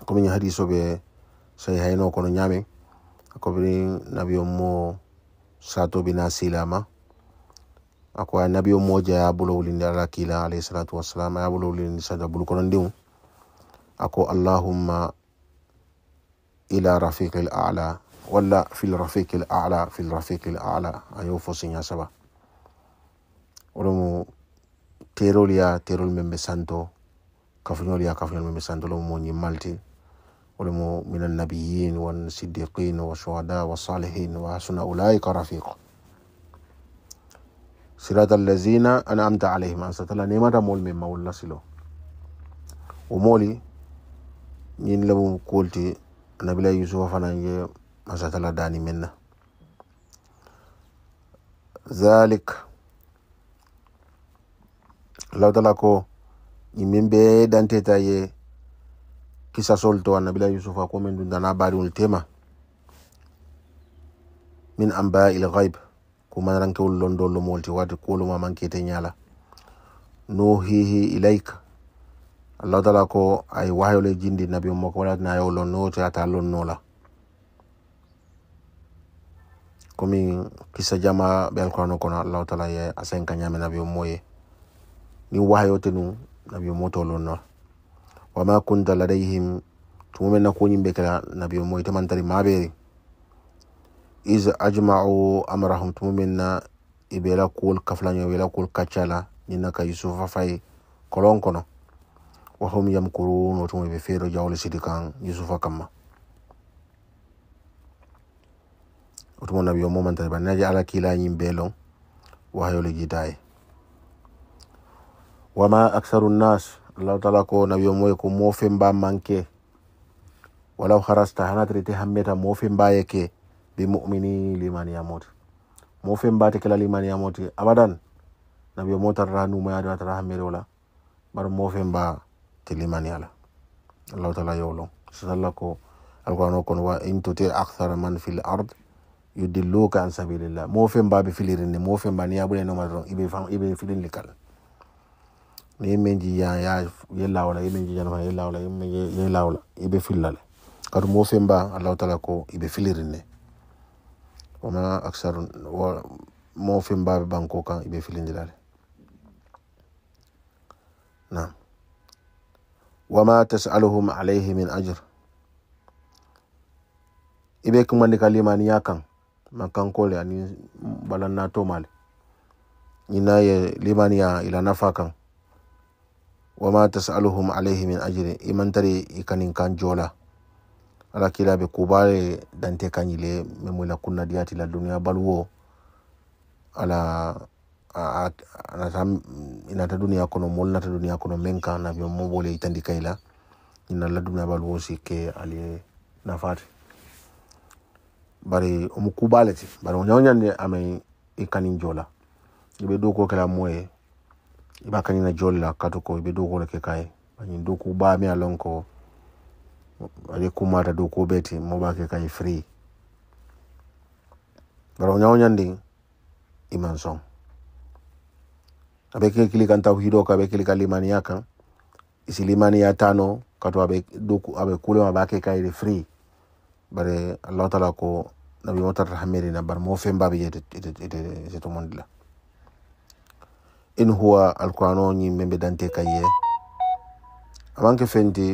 كم ين حديثو بي سي هينو كونو نيامي اكوبري نبي امو ساتو بنا سيلاما اكو نبي امو جا بولو لين دارا كيلا عليه الصلاة والسلام يا بولو لين سادا بولو كونو ديون اكو اللهم الى رفيق الاعلى ولا في الرفيق الاعلى في الرفيق الاعلى ايو فوسين سبا ولمو terol ya terol men be santo kafuñol ya kafuñol men be santo lo mo ñi malti wala mo min annabiyin wan siddiqin wa shuhada wa salihin wa hasuna ulaika rafiqa صراط الذين أنعمت عليهم أن ستلا نيمة مول من مولا سلو ومولي ñin lamu kolti nabila yusufa fanan ye masatala dani minna zalik allahu taala ko ñiŋ miŋ bee danteta ye kisasolu to annabila yusufa ko min dunda na baariŋolu tema min amba il ghaib ko manarankeolu londo lomolu ti waati kuwolu ma mankete ñala nuhihi ilaik allahu taala ko ay wahayo le jindi nabi mo ko walatina yo ta ta ata no la komi kisa jama bel ko no kono allahu taala ye asen kanyame nabi mo ye ni waha yote nu nabi moto lono wa ma kunta ladayhim tumo na kuñim be kala nabi mo ite man maberi iz ajma'u amrahum tumo na ibela kul kaflaño ibela kul kaccala ñinna ka yusufa fay kolon kono wa hum yamkurun wotumo ɓe feero jawle sidi kan yusufa kamma wotumo nabi o momantari banaji ala kila belo wa hayo le jitaye wama aksaru nnas allahu taala ko nabiyo moye ko mofemba manke walaw harasta hanatiri te hammeta mofemba ye ke bi mumini limaniyamoti mofemba te kela limaniyamoti abadan nabiyo mo tarata numayado atara hammede wala bari mofemba te limaniyala allahu taala yowlon sasalla ko alqur'an o kono wa in tuti akthara man fil ard yudilluka an sabilillah mofemba be filirinne mofemba ni yaɓurenoma ton iɓe iɓe filinlikal yemen jiyan ya ye lawla ye ye kadu allahu taala ko ibe filirinne wama aksaru mo fembaɓe banko kan ibe filindilale nam wama tasaluhum alayhi min kumandi ma ani balannatomal ye limaniya ila nafa kan wama tasaluhum alayhi min ajrin imantari ikanin kan jola ala kila be kubale dante kanyile memula kunna diati la dunia balwo ala anata inata dunia kono mol nata dunia kono menka na biyo mobole itandika ila ina la dunia balwo sike ali nafati bari umukubale ti bari onyaonyande ame ikanin jola ibe do kala moye iba kan ina jol la kato ko ibe doko le ke kai doko ba mi alon ko ale kuma ta doko beti mo ba ke kai free baro nyaw nyandi iman song abe ke kili kan tawhido ka abe kili mani yaka kan isilimaniya tano kato abe doko abe kule ma ba free bare allah taala ko nabi motar rahmeri na bar mo femba bi ite ite ite ite to mondila in huwa alkuranoo ñiŋ meŋ be dante kaŋ ye a maŋ ke feŋ ti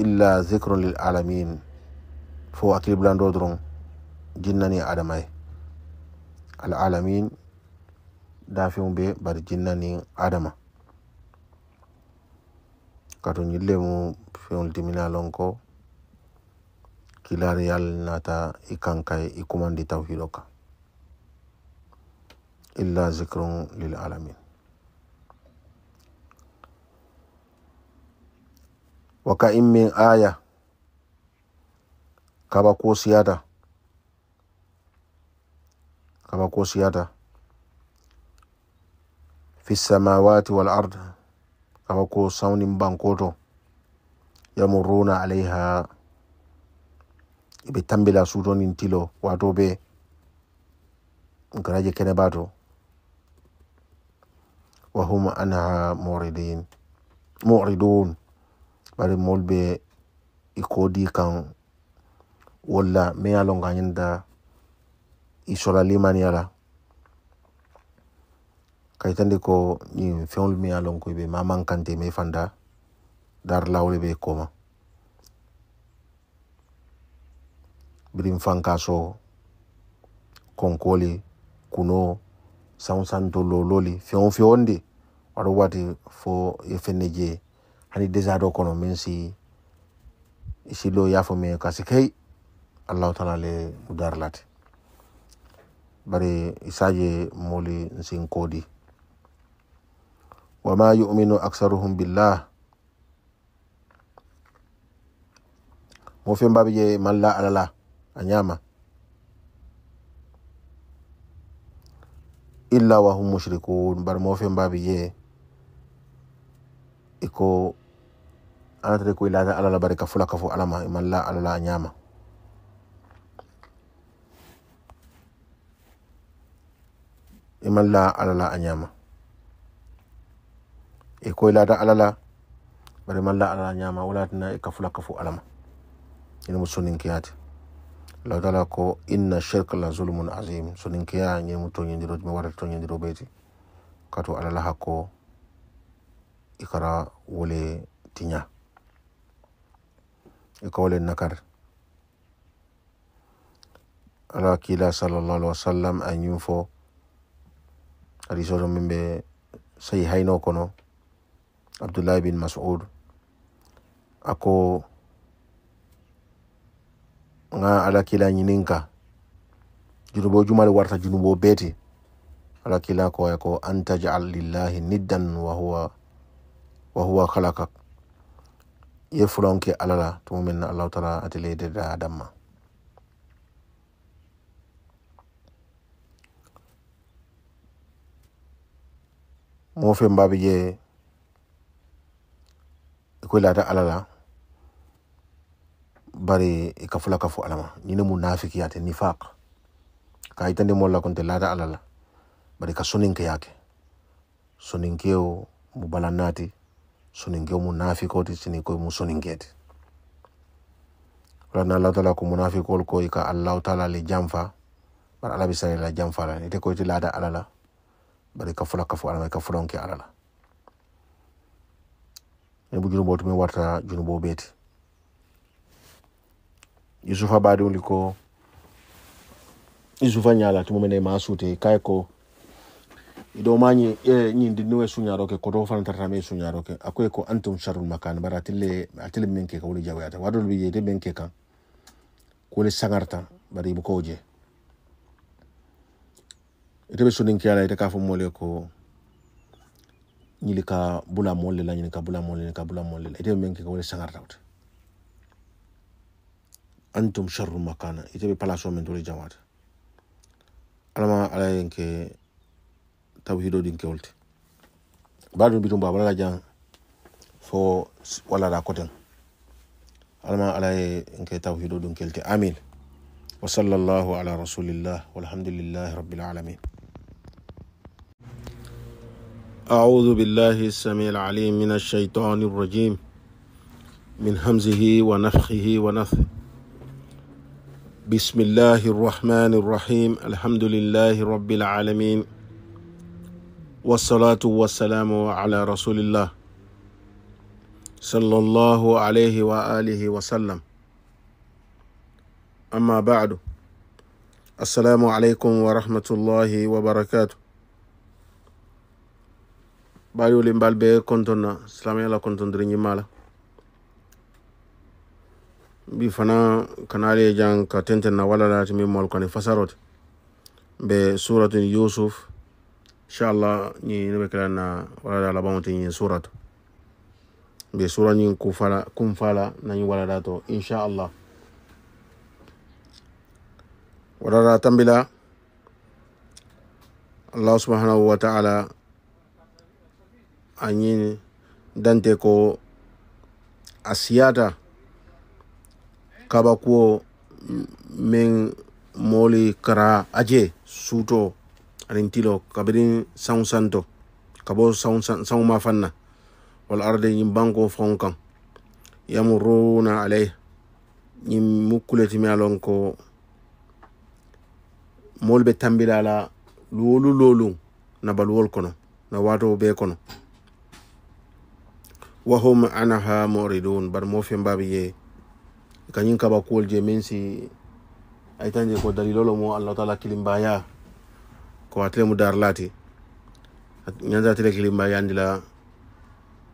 illa zikron lil alamin fo akili bulandoo doroŋ jinnani adama ye al alamin daafeŋo be bari jinnani adama kato ñiŋ lemu feŋolu timina loŋ ko kilaari yal naata i kaŋ kaŋ i kumandi tawhido kaŋ إلا ذكر للعالمين وكأن من آية كبكو سيادة كبكو سيادة في السماوات والأرض كبكو سون بانكوتو يمرون عليها بتنبلا سودون انتلو واتوبي بي كنباتو wahuma anha moridin moridun bari mol be i kodi kan walla me ye longa ñinda i sola limaniya la kaytandi ko ñin feŋolu me ye lonko be maman kante me fanda dar lawole be koma birin fankaso konkoli kunoo san san dollo loli fɛn o fɛn on de waati fo ye fɛn je hali desa dɔ kono min si si lo y'a fɔ min kasi kai alahu taala le mudar lati bari isa je moli nsin kodi wa ma yu'minu aksaruhum billah mo fɛn ba bi je malla alala a nyama illa wahum mushrikun bar mo fen babi ye iko anatare ko ilata alala bari ka fula kafo alama imalla alala nyama imalla alala nyama iko ilata alala bari malla alala nyama wala tina ka fula kafo alama ina musunin kiyati allah ko inna shirka la zulmun azim so nin keya ñemu toñodiro mi warata toñodiro ɓeyti kato alala hakko ikara wole tiña ika wole nakar ala kila sallallahu alaihi wasallam a ñum fo hadisoto min ɓe sayi hayno kono abdoullahi bin mas'ud ako nga ala kila ñininka junubo juma le warata junubo beti ala kila ko ya ko an tajal lillahi niddan wahuwa huwa wa ye fulanke ala la tumu min allah taala atile de da adamma mo fe mbabe je ko lata alala bari ikafula kafu alama ka fo ala ma nifaq ka yitandi moolu la konte lada alala bari ka soninkeya ke soninkeyo mu balannaati soninkeyo mu naafikoo ti sinikoy mu soninkee ti wala na allahu taala ko munafikoolu ko ika ka allahu taala li jamfa bari ala bi sari la jamfa la ite koy ti laata ala bari ka fula kafu alama ala ma i ka fulaŋo ke ala ne bu junuboo ti min warta junuboo bee ti yusufa bado uliko yusufa nyala tumu mene i maŋ suute ka ye ko i do sunya roke ko do ye suñaaro ke koto fanaŋ tarata ko antum sharul makan bari ate le ate le meŋ ke ka wolu jaweyata waatolu be je ite meŋ ke kaŋ ko le saŋarita bari bu buka je ite be sunin kiyala ite ka fo moolu ko ñili ka bula mole la ñini ka bula mole le ka bula mole ite menke meŋ ka wo le saŋarita wote أنتم شر مكانا يتبي بلا من دوري جماعة أنا ما على إنك توحيد الدين كولت بعد ما بيتم بابلا جان فو ولا راكوتن أنا ما على إنك توحيد الدين كولت آمين وصلى الله على رسول الله والحمد لله رب العالمين أعوذ بالله السميع العليم من الشيطان الرجيم من همزه ونفخه ونفخه بسم الله الرحمن الرحيم الحمد لله رب العالمين والصلاة والسلام على رسول الله صلى الله عليه وآله وسلم أما بعد السلام عليكم ورحمة الله وبركاته بايو لمبال بي كنتنا سلامي الله كنتن درنجي مالا bi fana kanale jan ka tenten na wala lati min mol koni fasarot be suratun yusuf inshallah ni ne be kala na wala la bamu tin surat be sura ni ku fala kun fala na ni wala dato inshallah wala da tambila allah subhanahu wa ta'ala anyin dante ko asiyata kabakuwo meŋ moli kara aje suto aniŋ kabirin kabiriŋ santo ka bo saŋo ma fanna wal arde ñiŋ banko fonkan yamuruna alay ñiŋ mukuleti kuletimi ko moolu be tambila la lolu lolu na baluwolu kono na wato be kono wahum anha moridun bari moo feŋ baa be ye kañin kaba kuwol je min si aytanje ko dalilolo mo allah taala kilimbaya ko atele mu dar laati ñanta atele kilimbayandi la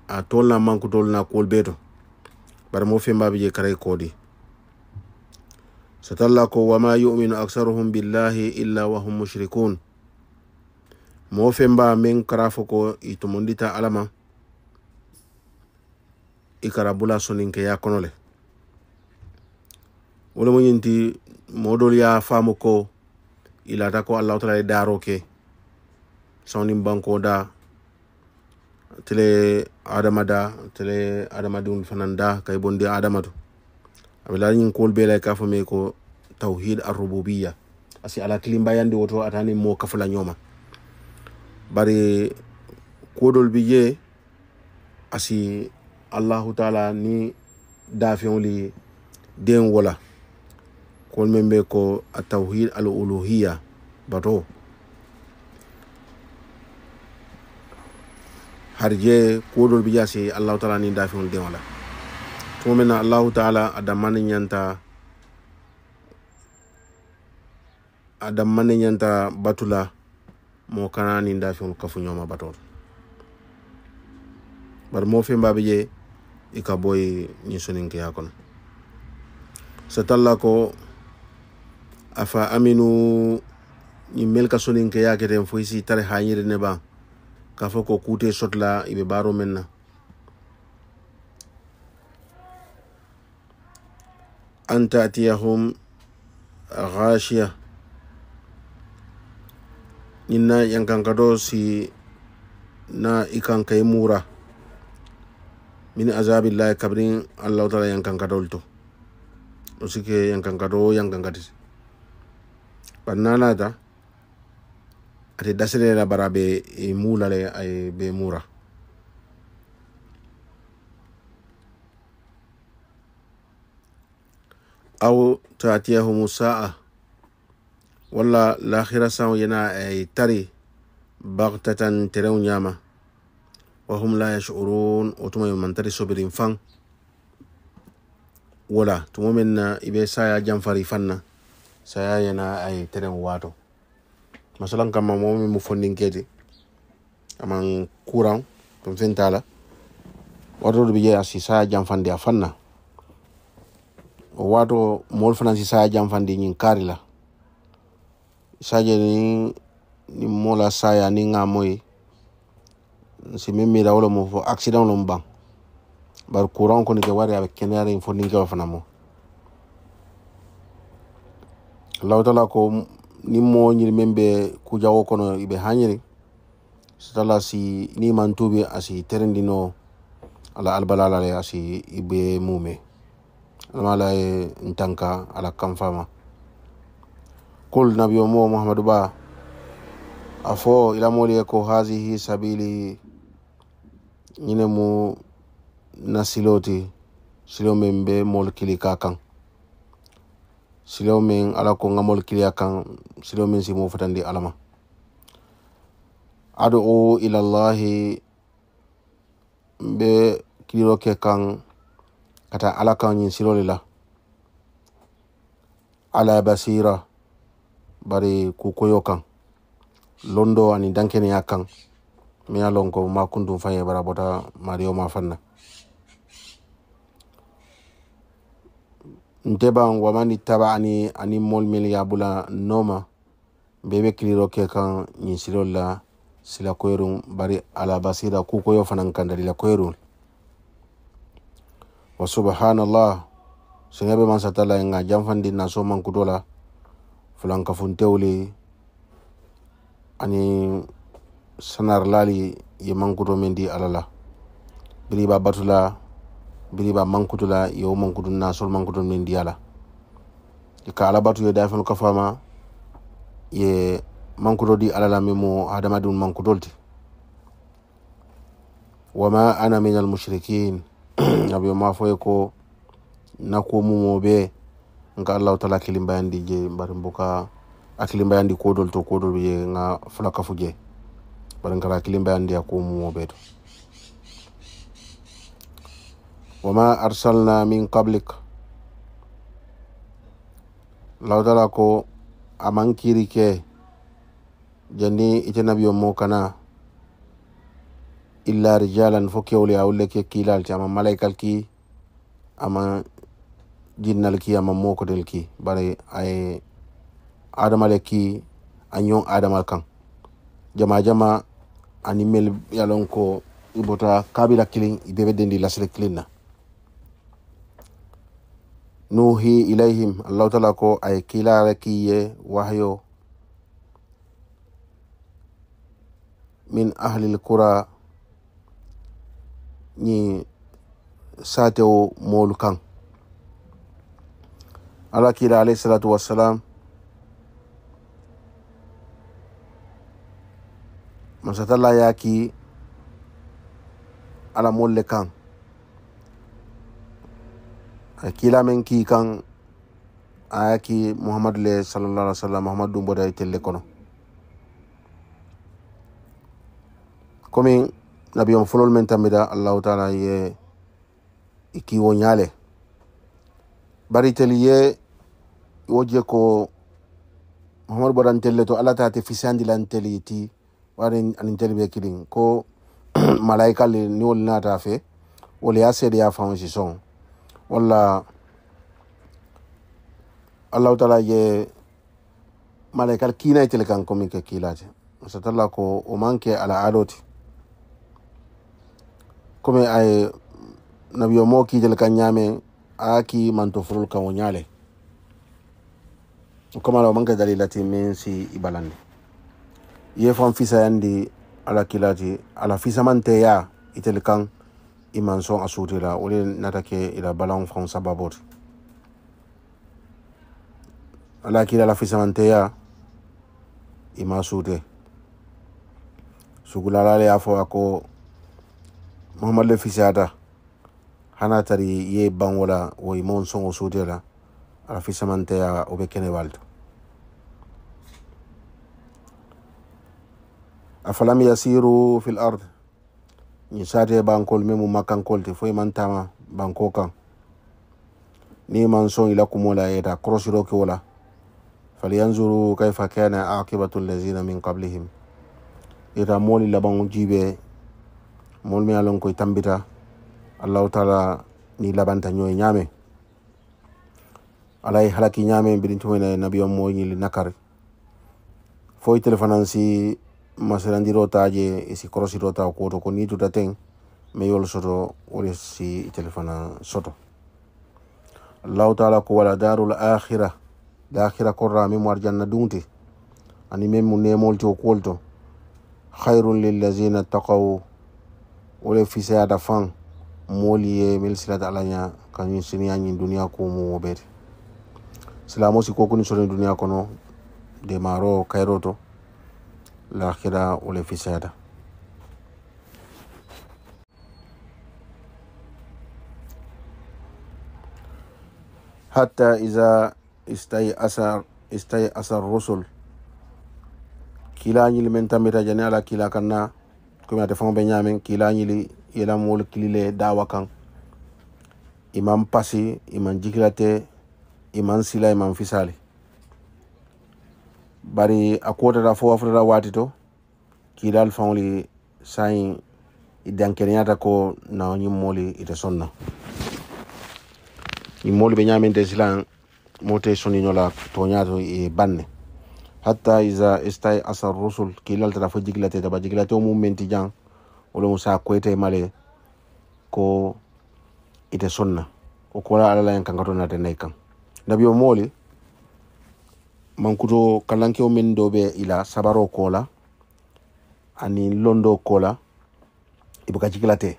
a tol na mankutol na kuwol bee to bari mo fembaɓe je karay koodi so talla ko wama yuminu aksaruhum billahi illa wahum mushrikun mo femba min kara fo ko i tomondita alama i kara bula soninkeya kono le wala mo ñinti modol ya faamu ko ilata ko allahu taala daaro ke sawnin banko da tele adama da tele adamadiŋol fanan da kay bondi adama to aɓe laara ñiŋ kuwol bee la me ko tawhid arrububiya asi ala kilimbayandi woto atani mo kafula ñooma bari kuwodol bi je asi Allah taala ni daafeŋol ye den wola won membe ko atauhid alu al uluhiya baro har je kuwoɗol si allahu taala ni dafi den wala to men allahu taala a dammane adam a dammane batula mo kanani dafihol kafuñoma batol Bar mo fembaɓe je ikaboy ka boyi ñin soninkeya satalla ko afa aminu ñiŋ melu ka sonin ke ye a keten fo i si tara hañiri ne baŋ ka fo ko kuute sotla i be baaro meŋ na an tatiyahum gashiya ñiŋ na yankanka do si na i kaŋ ka i muura min azabillahi kabiriŋ allahu taala yankankadolu to o si ke yankankado yankankati banana da ate daselela bara be e mula le ay be mura aw humu sa'a walla khira sa yana ay tari bagtatan tereŋo ñama wahum la yashurun wo tuma man tari sobirin faŋ wala tumo ابي سايا جنفري فنّا saya yana ay tere wato masalan kama momi mu fondin kete amang kuran tun fentala wato ɗo ɓe jeeya si saya janfande a fanna o wato mol fana si jam janfande nyin kaari la je ni ni mola sa ya ni nga moy e. si mi mi rawlo mo fo accident lo mbang bar bari ko ni ke wari avec kenare fondin ke fana mo taala ko ni moñiri men ɓe kujawo kono ɓe hañiri so tala si ni man tuubi asi terendino ala albalalale asi ibe mume almala e ntanka ala kam fama kul nabiyo mo muhammadu ba a fo ilamoli e ko hasihi sabili ñine mu na siloti silo men be mol kili ka kan silaw min ala ko ŋamol kiliya kan silaw min simo futandi ala ma adu'u ilallahi be kiliro ke kan ka taa ala kan ɲin silole la ala basira bari kukoyo kan londo ani dankeneya kan min ye lon ko ma kundun fan ye bara bota mariyo ma fan na nteban waman ittabaani ani moolu minnu ye a bula nooma bee be kiliro ke kan ñinsilo la sila koyerun bari ala basira ku koyo fanaŋ kandalila koyerun wa subhanallah siŋa be mansata la ŋa janfandi naso mankuto la fulankafuntew le ani sanarlali ye mankuto meŋ di ala la biri i batula biriba la yo mankutu na sol mankutu min diyala ka alabatu ye dafenu kafama ye mankuto di ala la min mo hadamadin mankudolti wama ana min almushrikin nabi ma foye ko na ko mumo be nga allah taala kilim bayan di je bari mbuka di kodol to kodol ye nga flaka fuje bar nga nkala bayan di ko mumo be to wama arsalna min qablik law tala ko a man kiri ke jandi ite nabio mo kana illa rijalan fo kewli a wulle ke kilal ti aman malaikal ki aman jinnal ki aman mokotel ki bare aye adamale ki a ñon adamal kan jama jama animel yalon ko ibota kabila kilin i debe dendi lasile kilin na نوحي إليهم الله تعالى كو أي كلا ركية وحيو من أهل القرى ني ساتو مولكان على كلا عليه الصلاة والسلام مسات الله ياكي على كان kilamen ki kan aya ki muhammadu le sallallahu alaihi wasallam muhammadu dun boda telle kono komi nabiyom folol men tambida allahu taala ye ikiwo ñaale bari teli ye wo je ko muhammadu bodan telle to alla tate fisandilan teli ti wani anin teli be kilin ko malaika le ni wol nata fe wol ya seede ya faŋo si soŋ wala allahu taala ye malaikal kiinaye tele kan komin ke kiilaate satalla ko o manke ala aadoti comme aye nabiyo mo kiitel kan ñaame a ki manto furol kan o ñaale comme ala o manke dalilati min si i balandi ye fan fisayandi ala kiilati ala fisamanteya itel kan i man a sute la o de nata ila balanw faŋ sababo ala kila la fisamanteya i ma sugula la le afo ako muhammad ko muhamadu le fisayata hana tari ye ban wo la wo i o sute la ala fisamanteya o be kene walto afalam yasiru fi l ñi sate bankol memu mu makkankol te foyi man tama banko kan ni man son ila kumola yeta krosiro ke wala falyanzuru kaifa kana aqibatu allazina min qablihim ita e moli laban jibe mol me alon koy tambita allahu taala ni labanta ñoy ñame alay halaki ñame bidin tumena nabiyo mo ñili nakar foy telefonansi masalandi taje isi korosi ro taw koto ko ni ta teng me yol soto wole si telefona soto allahu taala ko wala darul akhira l'akhira korra min mo janna dunte ani mem mu nemol to kolto lil ladzina taqaw wole fisayata fan mooli e mil kan silata sinya ni dunya ko komumo obet silamo si ko ko ni sotoni duniya kono demaro kayro to lahira ule fisada. Hata iza istayasa istayasa rusul kila ñili men tamita jani ala kila kanna kumate fon be ñamen kila ñili yela mol kilile dawa kan iman pasi iman jikilate iman sila iman fisali bari a kotata fo wafutata waati to kiidal faŋoli sayin i dankeneñata ko na ñiŋ moolu ite sonna ñiŋ moolu be ñaamente silaŋ moo te sonniño la toñaato e banne hatta isa istai asar rusul kiilal tata fo jigilate taba jigilate o mum menti jaŋ wolu mu saa koyite male ko ite sonna o kola ala la ñaŋ kankato nate nayi kaŋ nabio moolu mankuto kalankewo men do be ila sabaro kola ani londo kola ibuka jikilate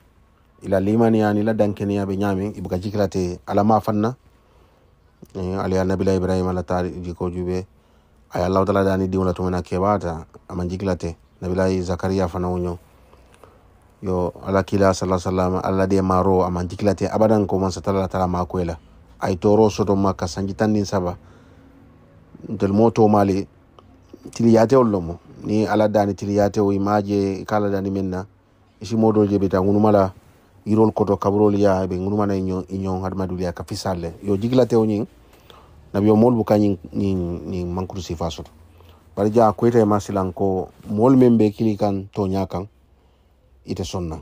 ila limaniya ni la dankeniya be ñaami ibuka jikilate ala ma fanna eh, ali annabila ibrahima la taari jikoju be ay allahu taala dani diwla tumana keɓata ama jikilate nabila zakaria fana woño yo ala kila sala sallam alla de maro ama jikilate abadan ko man satala tala makoyla ay toro soto ma sanji tan saba ntol mo tomale tiliyatewol lomo ni ala dani tiliyatewo imaje kala dani men na isi modol je beta ŋunumala yirol koto kaburol ya be ŋunumana iñon hadamadul ya ka fisalle yo jigilatewo ñiŋ nabiyo moolu buka ñiŋ ñiŋ mankutu sifa soto bari ja koyita ma silan ko moolu meŋ be kili kan toña kan ite sonna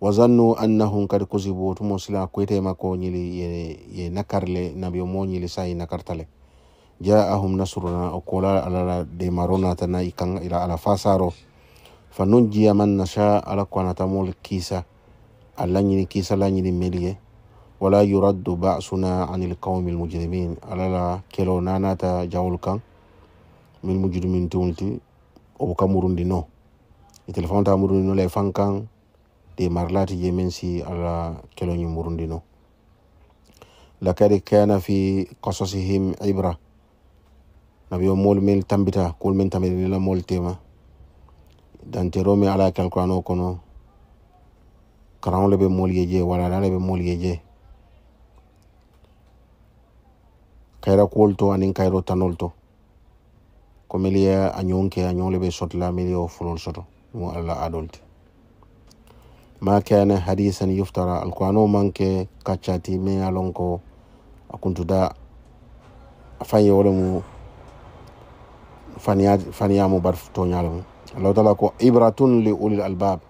wa zannu annahum kad kusibu tumo sila koyita ma ko ñili ye, ye nakarle nabiyo mo ñili sa i nakartale ahum nasruna o kola alala de marona tana ikang ila ala fasaro fanunjiya man nasha ala tamul kisa ala nyini kisa la nyini melie wala yuraddu ba'suna anil qawmi mujrimin ala la kelo ta jawul kan min mujrimin tuwolti o ka no i telefon ta murundi no le de marlati yemen si ala kelo ñi murundi no kana fi qasasihim ibra nabiyo moolu mel tambita kuolu men tambita la moolu tema dantero me ala kalkurano kono karaŋo le be moolu ye je wala ala be moolu ye je kayira kuwolu to aniŋ kayiro tanolu to ko meli ye a ke a le be soto la meli ye wo fololu soto mu alla adolu ma kana hadisan yuftara mu faniyamo bar toñala mum allahu taala ko ibratun li ulil albab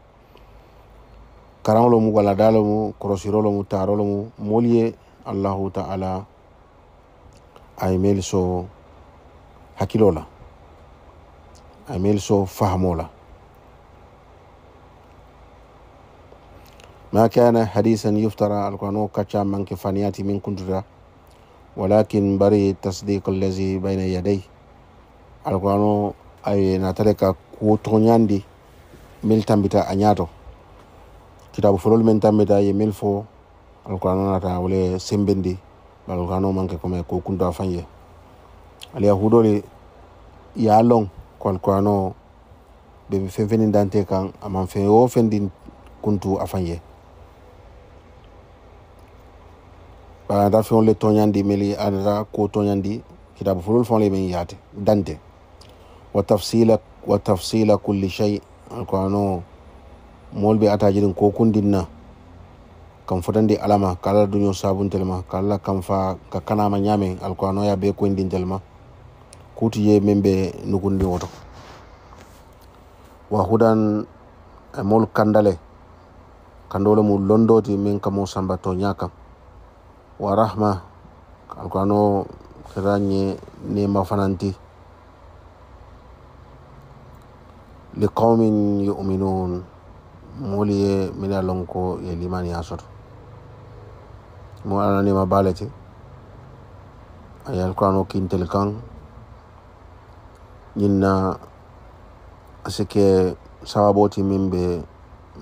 karaŋolo mu waladalo mu korosirolo mu taarolo mu moolu ye allahu taala a ye meelu so hakkilo la a ye meelu so fahamo la ما كان حديثا يفترى القرآن كتشا من كفانيات من كنترا ولكن بري التصديق الذي بين يديه alkurano natare ka kutoñandi mil tambita a ñaato kitabu folol men tambita ye mil fo alkurano nata wole sembendi alkurano manke kome ko kunta fanje alyahudole ya long ko alkurano ɓeɓe fen fenin dante kan aman fen wo fendin kuntu a fanje ɓanata fewo le toñandi mili anata ko toñandi kitabu folol fon le men yaate dante watafsila watafsila kulli shay alqur'ano molbe atajirin ko kundinna kam fotandi alama kala sabun telma kala kam fa ka kana ma nyame alqur'ano ya be telma kuti ye membe be nugundi woto wa hudan eh, mol kandale kandole mu londoti min kamo to nyaka wa rahma alqur'ano ne nema fananti li qaumin yuminun moolu ye minnu ye a loŋ ko ye limaniya soto mo ala nima baa le ti a ye alkurano kintel kaŋ ñiŋ na a si ke sababoo ti miŋ be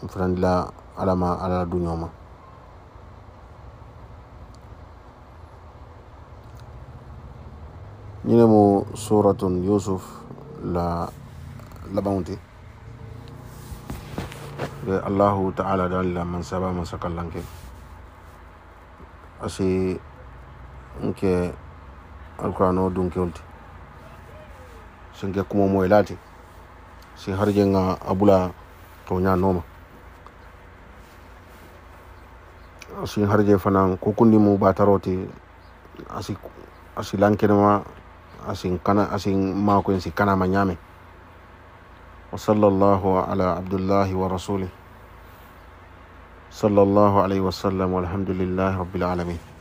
nfutandila ala ma ala ma la de allahu ta'ala da la man saba man sakal ke asi nke alkurano dun ke ulti sun ke kuma moy lati si har nga abula nya noma asi harje fana ko kundi mu ba taroti asi asi lankene ma asi kana asin ko en si kana ma nyame وصلى الله على عبد الله ورسوله صلى الله عليه وسلم والحمد لله رب العالمين